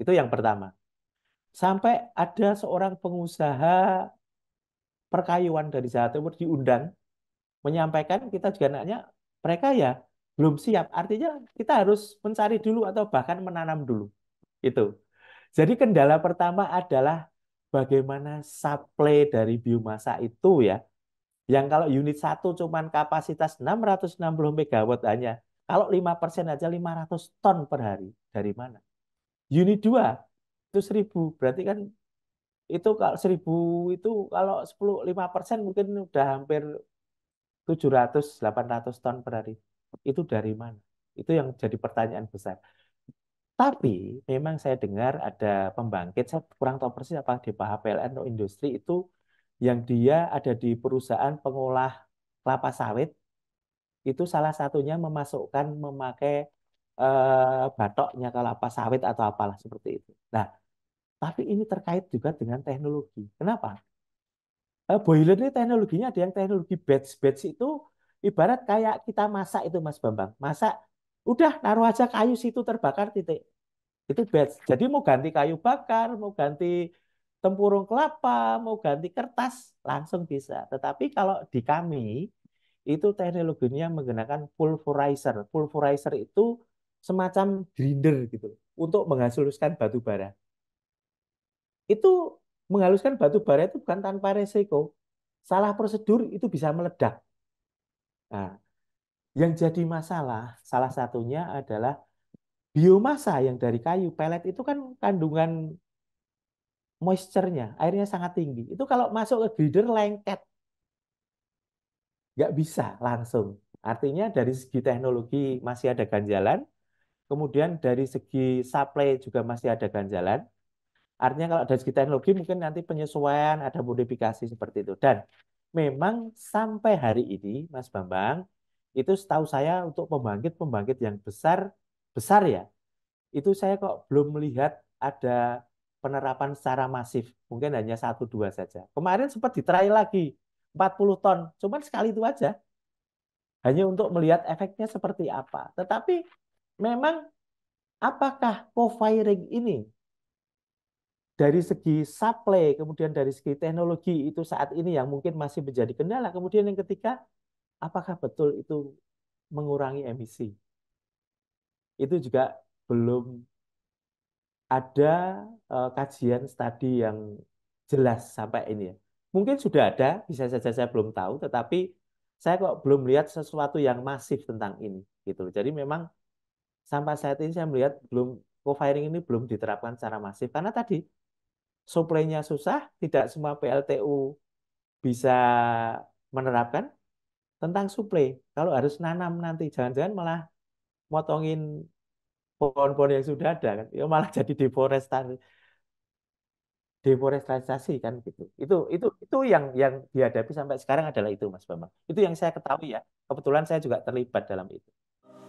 Itu yang pertama. Sampai ada seorang pengusaha perkayuan dari Jawa Timur diundang menyampaikan kita juga nanya mereka ya belum siap. Artinya kita harus mencari dulu atau bahkan menanam dulu. Itu. Jadi kendala pertama adalah bagaimana supply dari biomasa itu ya. Yang kalau unit satu cuman kapasitas 660 MW hanya. Kalau 5% aja 500 ton per hari. Dari mana? unit 2 itu 1000. Berarti kan itu kalau 1000 itu kalau 10 5% mungkin udah hampir 700 800 ton per hari. Itu dari mana? Itu yang jadi pertanyaan besar. Tapi memang saya dengar ada pembangkit, saya kurang tahu persis apa di PLN atau industri itu yang dia ada di perusahaan pengolah kelapa sawit itu salah satunya memasukkan memakai eh, batoknya kalau apa sawit atau apalah seperti itu. Nah, tapi ini terkait juga dengan teknologi. Kenapa? Eh, boiler ini teknologinya ada yang teknologi batch. Batch itu ibarat kayak kita masak itu Mas Bambang. Masak udah naruh aja kayu situ terbakar titik. Itu batch. Jadi mau ganti kayu bakar, mau ganti tempurung kelapa, mau ganti kertas langsung bisa. Tetapi kalau di kami itu teknologinya menggunakan pulverizer. Pulverizer itu semacam grinder gitu untuk menghaluskan batu bara. Itu menghaluskan batu bara itu bukan tanpa resiko. Salah prosedur itu bisa meledak. Nah, yang jadi masalah salah satunya adalah biomasa yang dari kayu pelet itu kan kandungan moisture-nya, airnya sangat tinggi. Itu kalau masuk ke grinder lengket. Nggak bisa langsung. Artinya dari segi teknologi masih ada ganjalan, Kemudian dari segi supply juga masih ada ganjalan. Artinya kalau dari segi teknologi mungkin nanti penyesuaian, ada modifikasi seperti itu. Dan memang sampai hari ini, Mas Bambang, itu setahu saya untuk pembangkit-pembangkit yang besar, besar ya, itu saya kok belum melihat ada penerapan secara masif. Mungkin hanya satu dua saja. Kemarin sempat diterai lagi, 40 ton. Cuman sekali itu aja. Hanya untuk melihat efeknya seperti apa. Tetapi memang apakah co-firing ini dari segi supply, kemudian dari segi teknologi itu saat ini yang mungkin masih menjadi kendala. Kemudian yang ketiga, apakah betul itu mengurangi emisi? Itu juga belum ada uh, kajian studi yang jelas sampai ini ya. Mungkin sudah ada, bisa saja saya belum tahu, tetapi saya kok belum lihat sesuatu yang masif tentang ini gitu. Jadi memang sampai saat ini saya melihat belum co-firing ini belum diterapkan secara masif karena tadi suplainya susah, tidak semua PLTU bisa menerapkan tentang suplai. Kalau harus nanam nanti jangan-jangan malah motongin pohon-pohon yang sudah ada kan. Ya malah [laughs] jadi deforestasi deforestasi kan gitu. Itu itu itu yang yang dihadapi sampai sekarang adalah itu Mas Bambang. Itu yang saya ketahui ya. Kebetulan saya juga terlibat dalam itu.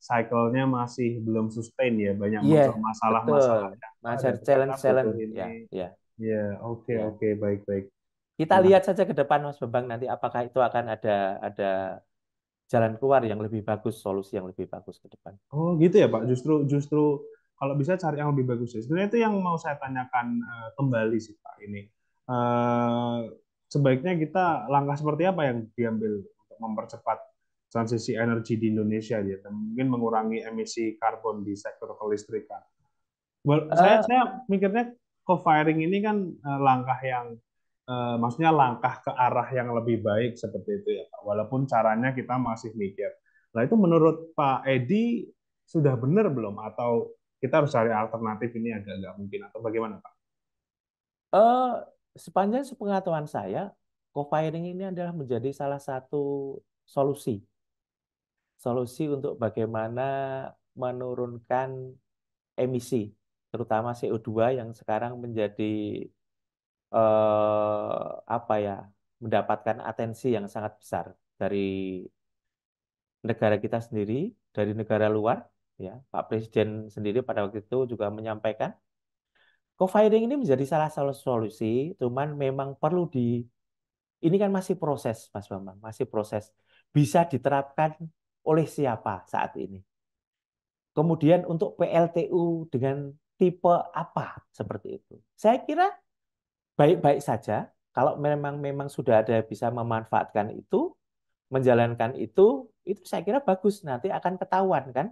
cycle-nya masih belum sustain ya banyak yeah, muncul masalah-masalah ya. masih challenge-challenge ya ya iya, ya oke oke baik baik kita nah. lihat saja ke depan Mas Bambang nanti apakah itu akan ada ada jalan keluar yang lebih bagus solusi yang lebih bagus ke depan oh gitu ya Pak justru justru kalau bisa cari yang lebih bagus ya sebenarnya itu yang mau saya tanyakan uh, kembali sih Pak ini uh, sebaiknya kita langkah seperti apa yang diambil untuk mempercepat transisi energi di Indonesia dan mungkin mengurangi emisi karbon di sektor kelistrikan. Well, uh, saya saya mikirnya co-firing ini kan eh, langkah yang uh, maksudnya langkah ke arah yang lebih baik seperti itu ya Pak. Walaupun caranya kita masih mikir. Nah, itu menurut Pak Edi sudah benar belum atau kita harus cari alternatif ini agak nggak mungkin atau bagaimana Pak? Uh, sepanjang sepengetahuan saya, co-firing ini adalah menjadi salah satu solusi solusi untuk bagaimana menurunkan emisi, terutama CO2 yang sekarang menjadi eh, apa ya mendapatkan atensi yang sangat besar dari negara kita sendiri, dari negara luar, ya Pak Presiden sendiri pada waktu itu juga menyampaikan co-firing ini menjadi salah satu solusi, cuman memang perlu di ini kan masih proses, Mas Bambang, masih proses. Bisa diterapkan oleh siapa saat ini. Kemudian untuk PLTU dengan tipe apa seperti itu. Saya kira baik-baik saja kalau memang memang sudah ada bisa memanfaatkan itu, menjalankan itu, itu saya kira bagus nanti akan ketahuan kan.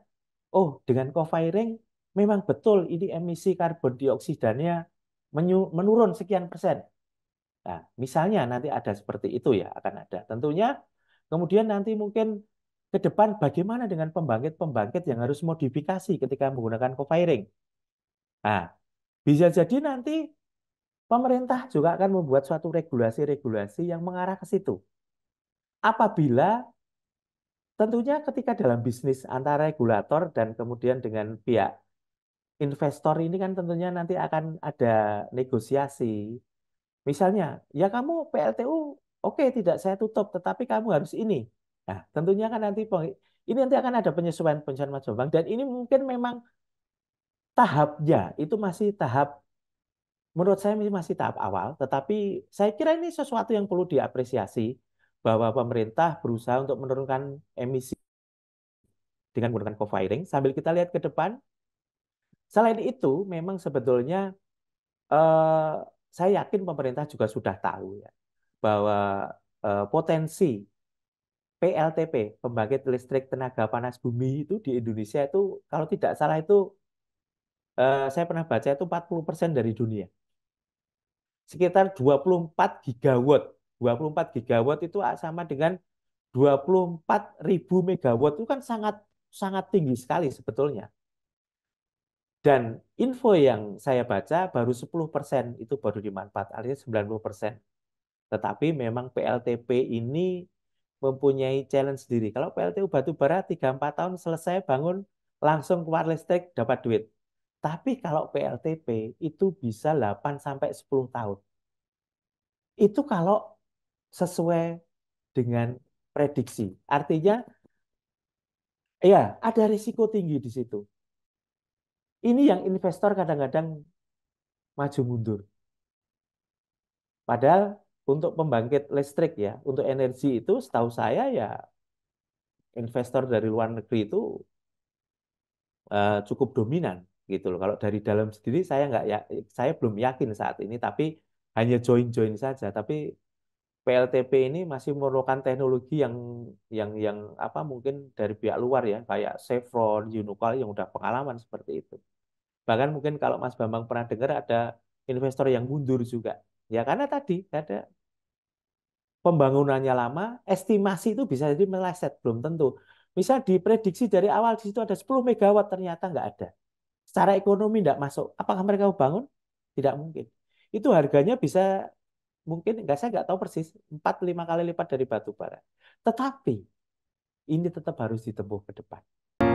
Oh, dengan co-firing memang betul ini emisi karbon dioksidanya menurun sekian persen. Nah, misalnya nanti ada seperti itu ya akan ada. Tentunya kemudian nanti mungkin ke depan bagaimana dengan pembangkit-pembangkit yang harus modifikasi ketika menggunakan co-firing. Nah, bisa jadi nanti pemerintah juga akan membuat suatu regulasi-regulasi yang mengarah ke situ. Apabila tentunya ketika dalam bisnis antara regulator dan kemudian dengan pihak investor ini kan tentunya nanti akan ada negosiasi. Misalnya, ya kamu PLTU oke okay, tidak saya tutup, tetapi kamu harus ini Nah, tentunya kan nanti ini nanti akan ada penyesuaian penyesuaian masuk bank dan ini mungkin memang tahapnya itu masih tahap menurut saya ini masih tahap awal, tetapi saya kira ini sesuatu yang perlu diapresiasi bahwa pemerintah berusaha untuk menurunkan emisi dengan menggunakan co-firing. Sambil kita lihat ke depan, selain itu memang sebetulnya eh, saya yakin pemerintah juga sudah tahu ya bahwa eh, potensi PLTP, pembangkit listrik tenaga panas bumi itu di Indonesia itu kalau tidak salah itu eh, saya pernah baca itu 40% dari dunia. Sekitar 24 gigawatt. 24 gigawatt itu sama dengan 24.000 megawatt itu kan sangat sangat tinggi sekali sebetulnya. Dan info yang saya baca baru 10% itu baru dimanfaat, artinya 90%. Tetapi memang PLTP ini mempunyai challenge sendiri. Kalau PLTU batu bara 3-4 tahun selesai bangun, langsung keluar listrik, dapat duit. Tapi kalau PLTP itu bisa 8-10 tahun. Itu kalau sesuai dengan prediksi. Artinya, ya ada risiko tinggi di situ. Ini yang investor kadang-kadang maju mundur. Padahal untuk pembangkit listrik ya, untuk energi itu setahu saya ya investor dari luar negeri itu uh, cukup dominan gitu loh. Kalau dari dalam sendiri saya nggak ya, saya belum yakin saat ini, tapi hanya join-join saja. Tapi PLTP ini masih memerlukan teknologi yang yang yang apa mungkin dari pihak luar ya, kayak Chevron, Unocal yang udah pengalaman seperti itu. Bahkan mungkin kalau Mas Bambang pernah dengar ada investor yang mundur juga Ya karena tadi ada pembangunannya lama, estimasi itu bisa jadi meleset, belum tentu. Misal diprediksi dari awal di situ ada 10 megawatt ternyata nggak ada. Secara ekonomi nggak masuk. Apakah mereka mau bangun? Tidak mungkin. Itu harganya bisa mungkin nggak saya nggak tahu persis 4 5 kali lipat dari batu bara. Tetapi ini tetap harus ditempuh ke depan.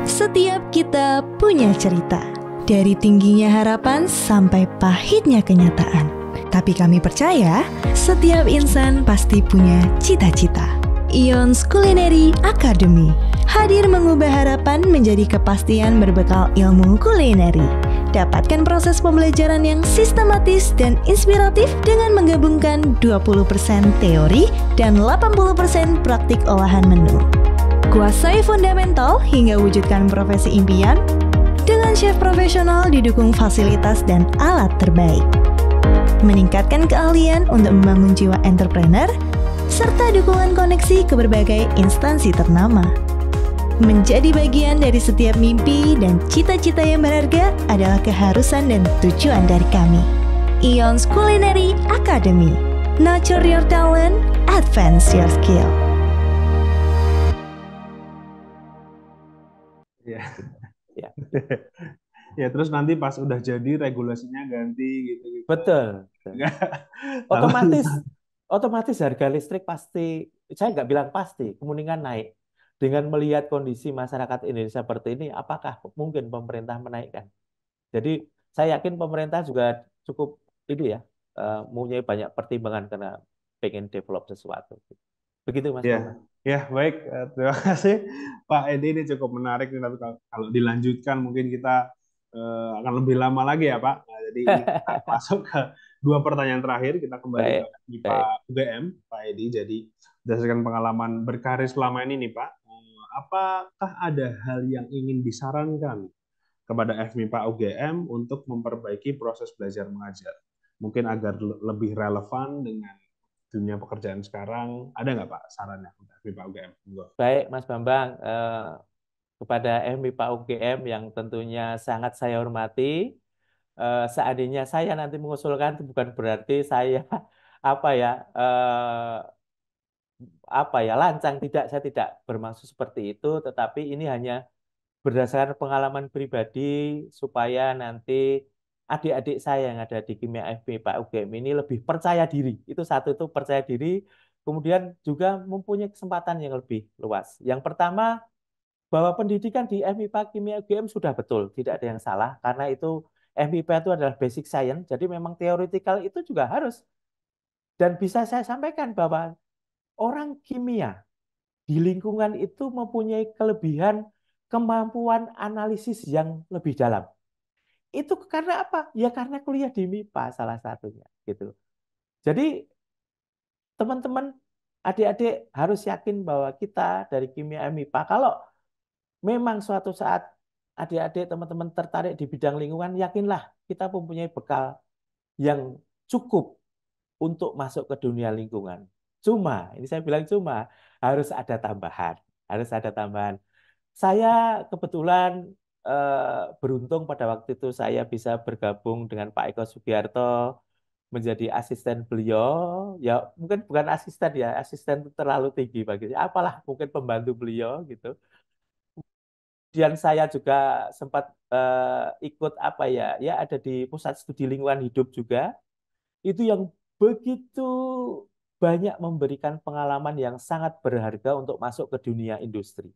Setiap kita punya cerita dari tingginya harapan sampai pahitnya kenyataan tapi kami percaya, setiap insan pasti punya cita-cita. Ions Culinary Academy hadir mengubah harapan menjadi kepastian berbekal ilmu kulineri. Dapatkan proses pembelajaran yang sistematis dan inspiratif dengan menggabungkan 20% teori dan 80% praktik olahan menu. Kuasai fundamental hingga wujudkan profesi impian dengan chef profesional didukung fasilitas dan alat terbaik meningkatkan keahlian untuk membangun jiwa entrepreneur, serta dukungan koneksi ke berbagai instansi ternama. Menjadi bagian dari setiap mimpi dan cita-cita yang berharga adalah keharusan dan tujuan dari kami. Ions Culinary Academy. Nurture your talent, advance your skill. Yeah. Iya. [laughs] yeah ya terus nanti pas udah jadi regulasinya ganti gitu. -gitu. Betul. otomatis otomatis harga listrik pasti saya nggak bilang pasti kemungkinan naik dengan melihat kondisi masyarakat Indonesia seperti ini apakah mungkin pemerintah menaikkan jadi saya yakin pemerintah juga cukup itu ya uh, mempunyai banyak pertimbangan karena pengen develop sesuatu begitu mas ya ya baik eh, terima [laughs] kasih Pak Edi ini cukup menarik tapi kalau dilanjutkan mungkin kita uh, akan lebih lama lagi ya Pak. Nah, jadi [laughs] masuk ke dua pertanyaan terakhir kita kembali baik, ke Pak UGM Pak Edi. Jadi berdasarkan pengalaman berkarir selama ini nih Pak, eh, apakah ada hal yang ingin disarankan kepada Pak UGM untuk memperbaiki proses belajar mengajar? Mungkin agar lebih relevan dengan dunia pekerjaan sekarang, ada nggak Pak sarannya untuk Pak UGM? Baik Mas Bambang, eh, kepada Pak UGM yang tentunya sangat saya hormati. Eh, seandainya saya nanti mengusulkan itu bukan berarti saya [laughs] apa ya eh, apa ya lancang tidak saya tidak bermaksud seperti itu tetapi ini hanya berdasarkan pengalaman pribadi supaya nanti adik-adik saya yang ada di Kimia FB Pak UGM ini lebih percaya diri. Itu satu itu percaya diri, kemudian juga mempunyai kesempatan yang lebih luas. Yang pertama bahwa pendidikan di MIPA Kimia UGM sudah betul, tidak ada yang salah karena itu MIPA itu adalah basic science, jadi memang teoretikal itu juga harus. Dan bisa saya sampaikan bahwa orang kimia di lingkungan itu mempunyai kelebihan kemampuan analisis yang lebih dalam. Itu karena apa? Ya karena kuliah di MIPA salah satunya gitu. Jadi teman-teman adik-adik harus yakin bahwa kita dari kimia MIPA kalau memang suatu saat adik-adik teman-teman tertarik di bidang lingkungan, yakinlah kita mempunyai bekal yang cukup untuk masuk ke dunia lingkungan. Cuma, ini saya bilang cuma, harus ada tambahan. Harus ada tambahan. Saya kebetulan eh, beruntung pada waktu itu saya bisa bergabung dengan Pak Eko Sugiarto menjadi asisten beliau. Ya mungkin bukan asisten ya, asisten terlalu tinggi bagi saya. Apalah mungkin pembantu beliau gitu kemudian saya juga sempat uh, ikut apa ya ya ada di pusat studi lingkungan hidup juga itu yang begitu banyak memberikan pengalaman yang sangat berharga untuk masuk ke dunia industri.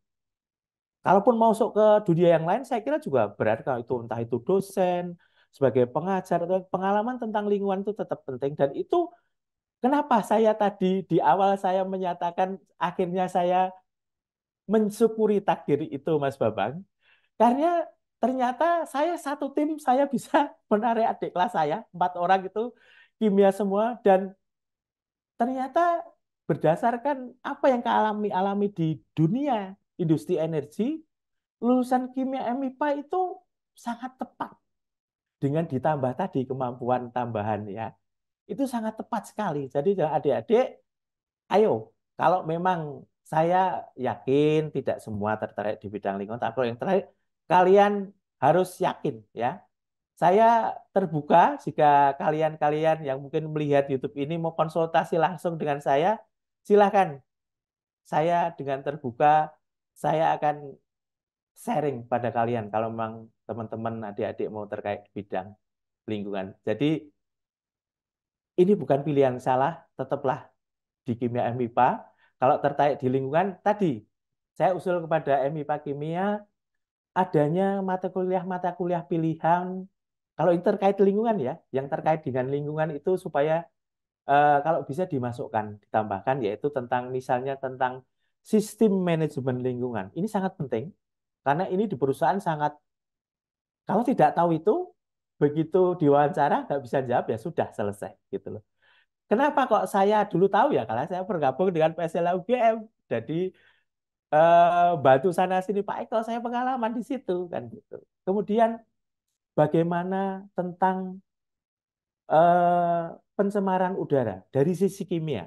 Kalaupun masuk ke dunia yang lain, saya kira juga kalau itu entah itu dosen sebagai pengajar atau pengalaman tentang lingkungan itu tetap penting dan itu kenapa saya tadi di awal saya menyatakan akhirnya saya mensyukuri takdir itu Mas Babang. Karena ternyata saya satu tim saya bisa [laughs] menarik adik kelas saya, empat orang itu kimia semua dan ternyata berdasarkan apa yang kami alami di dunia industri energi, lulusan kimia MIPA itu sangat tepat dengan ditambah tadi kemampuan tambahan ya. Itu sangat tepat sekali. Jadi adik-adik, ayo kalau memang saya yakin tidak semua tertarik di bidang lingkungan, tapi yang terakhir, kalian harus yakin ya. Saya terbuka jika kalian-kalian yang mungkin melihat YouTube ini mau konsultasi langsung dengan saya, silahkan. Saya dengan terbuka, saya akan sharing pada kalian kalau memang teman-teman adik-adik mau terkait bidang lingkungan. Jadi ini bukan pilihan salah, tetaplah di kimia MIPA kalau tertarik di lingkungan tadi, saya usul kepada Pak Kimia adanya mata kuliah mata kuliah pilihan kalau ini terkait lingkungan ya, yang terkait dengan lingkungan itu supaya eh, kalau bisa dimasukkan, ditambahkan yaitu tentang misalnya tentang sistem manajemen lingkungan. Ini sangat penting karena ini di perusahaan sangat kalau tidak tahu itu begitu diwawancara nggak bisa jawab ya sudah selesai gitu loh. Kenapa kok saya dulu tahu ya karena saya bergabung dengan PSLA UGM. Jadi eh, batu sana sini Pak Eko saya pengalaman di situ kan gitu. Kemudian bagaimana tentang eh, pencemaran udara dari sisi kimia,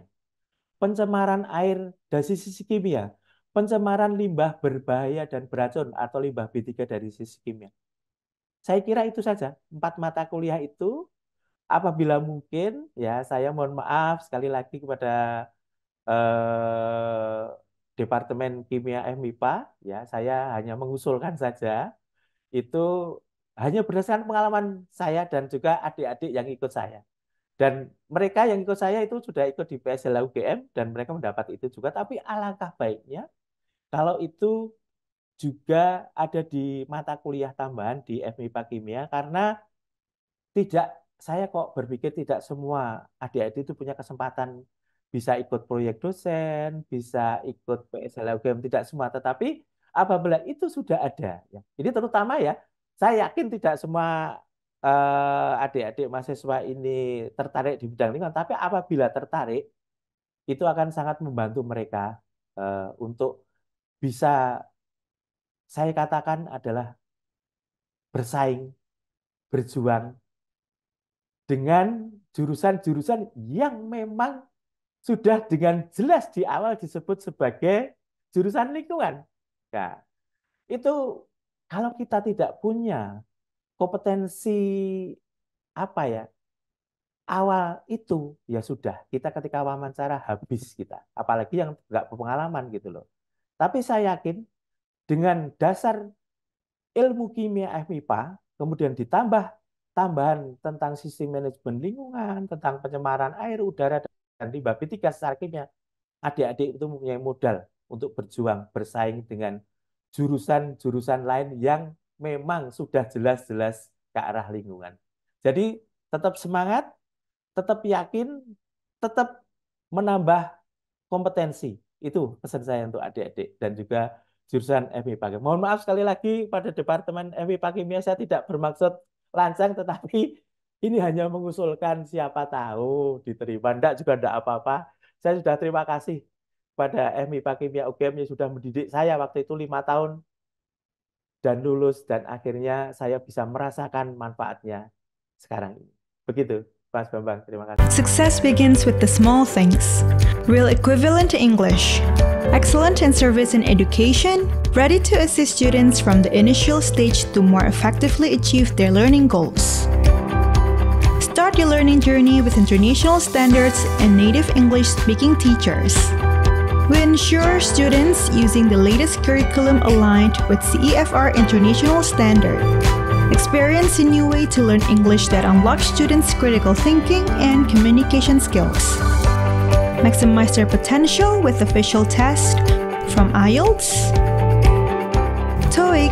pencemaran air dari sisi kimia, pencemaran limbah berbahaya dan beracun atau limbah B3 dari sisi kimia. Saya kira itu saja, empat mata kuliah itu apabila mungkin ya saya mohon maaf sekali lagi kepada eh, Departemen Kimia MIPA ya saya hanya mengusulkan saja itu hanya berdasarkan pengalaman saya dan juga adik-adik yang ikut saya. Dan mereka yang ikut saya itu sudah ikut di PSL UGM dan mereka mendapat itu juga. Tapi alangkah baiknya kalau itu juga ada di mata kuliah tambahan di FMIPA Kimia karena tidak saya kok berpikir tidak semua adik-adik itu punya kesempatan bisa ikut proyek dosen, bisa ikut PSLUGM, tidak semua. Tetapi apabila itu sudah ada, ya. ini terutama ya, saya yakin tidak semua eh, adik-adik mahasiswa ini tertarik di bidang lingkungan, tapi apabila tertarik, itu akan sangat membantu mereka eh, untuk bisa saya katakan adalah bersaing, berjuang dengan jurusan-jurusan yang memang sudah dengan jelas di awal disebut sebagai jurusan lingkungan. Nah, itu kalau kita tidak punya kompetensi apa ya awal itu ya sudah kita ketika wawancara habis kita apalagi yang nggak berpengalaman gitu loh tapi saya yakin dengan dasar ilmu kimia FMIPA kemudian ditambah tambahan tentang sistem manajemen lingkungan, tentang pencemaran air, udara, dan limbah B3 secara kimia, adik-adik itu mempunyai modal untuk berjuang, bersaing dengan jurusan-jurusan lain yang memang sudah jelas-jelas ke arah lingkungan. Jadi tetap semangat, tetap yakin, tetap menambah kompetensi. Itu pesan saya untuk adik-adik dan juga jurusan FMIPA. Mohon maaf sekali lagi pada Departemen FMIPA Kimia, saya tidak bermaksud lancang tetapi [laughs] ini hanya mengusulkan siapa tahu diterima. tidak juga tidak apa-apa. Saya sudah terima kasih pada MIPA Kimia UGM yang sudah mendidik saya waktu itu lima tahun dan lulus dan akhirnya saya bisa merasakan manfaatnya sekarang ini. Begitu. Mas Bambang, terima kasih. Success begins with the small things. Real equivalent to English. Excellent in service in education, ready to assist students from the initial stage to more effectively achieve their learning goals. Start your learning journey with international standards and native English speaking teachers. We ensure students using the latest curriculum aligned with CEFR international standard. Experience a new way to learn English that unlocks students' critical thinking and communication skills. Maximize their potential with official tests from IELTS, TOEIC,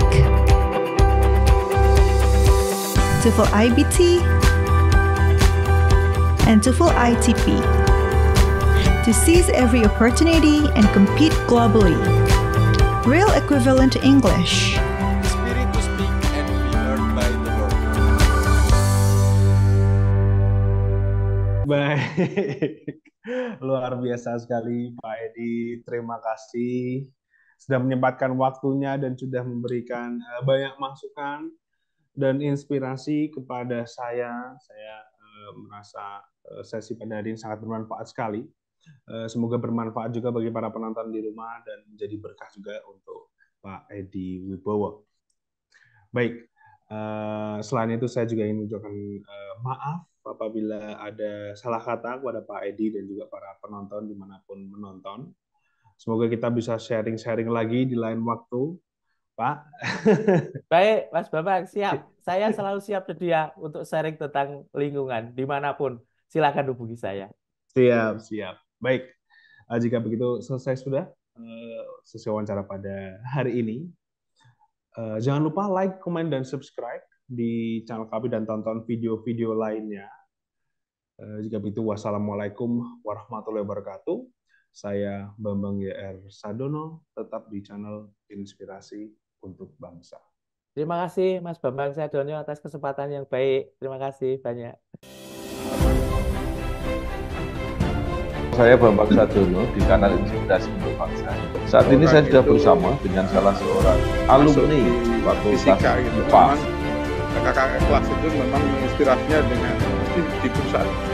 TOEFL IBT, and TOEFL ITP to seize every opportunity and compete globally. Real equivalent English. Baik. [laughs] Luar biasa sekali Pak Edi. Terima kasih sudah menyempatkan waktunya dan sudah memberikan eh, banyak masukan dan inspirasi kepada saya. Saya eh, merasa eh, sesi pada hari ini sangat bermanfaat sekali. semoga bermanfaat juga bagi para penonton di rumah dan menjadi berkah juga untuk Pak Edi Wibowo. Baik, selain itu saya juga ingin mengucapkan maaf apabila ada salah kata kepada Pak Edi dan juga para penonton dimanapun menonton. Semoga kita bisa sharing-sharing lagi di lain waktu, Pak. [laughs] Baik, Mas Bapak siap. Saya selalu siap sedia untuk sharing tentang lingkungan dimanapun. Silakan hubungi saya. Siap, siap. Baik, eh, jika begitu selesai sudah eh, sesi wawancara pada hari ini. Eh, jangan lupa like, comment, dan subscribe di channel kami dan tonton video-video lainnya Eh, jika begitu, wassalamualaikum warahmatullahi wabarakatuh. Saya Bambang YR Sadono, tetap di channel Inspirasi untuk Bangsa. Terima kasih Mas Bambang Sadono atas kesempatan yang baik. Terima kasih banyak. Saya Bambang Sadono di kanal Inspirasi untuk Bangsa. Saat ini saya sudah bersama dengan salah seorang alumni Fakultas IPA. Gitu. Kakak kelas itu memang inspirasinya dengan di pusat.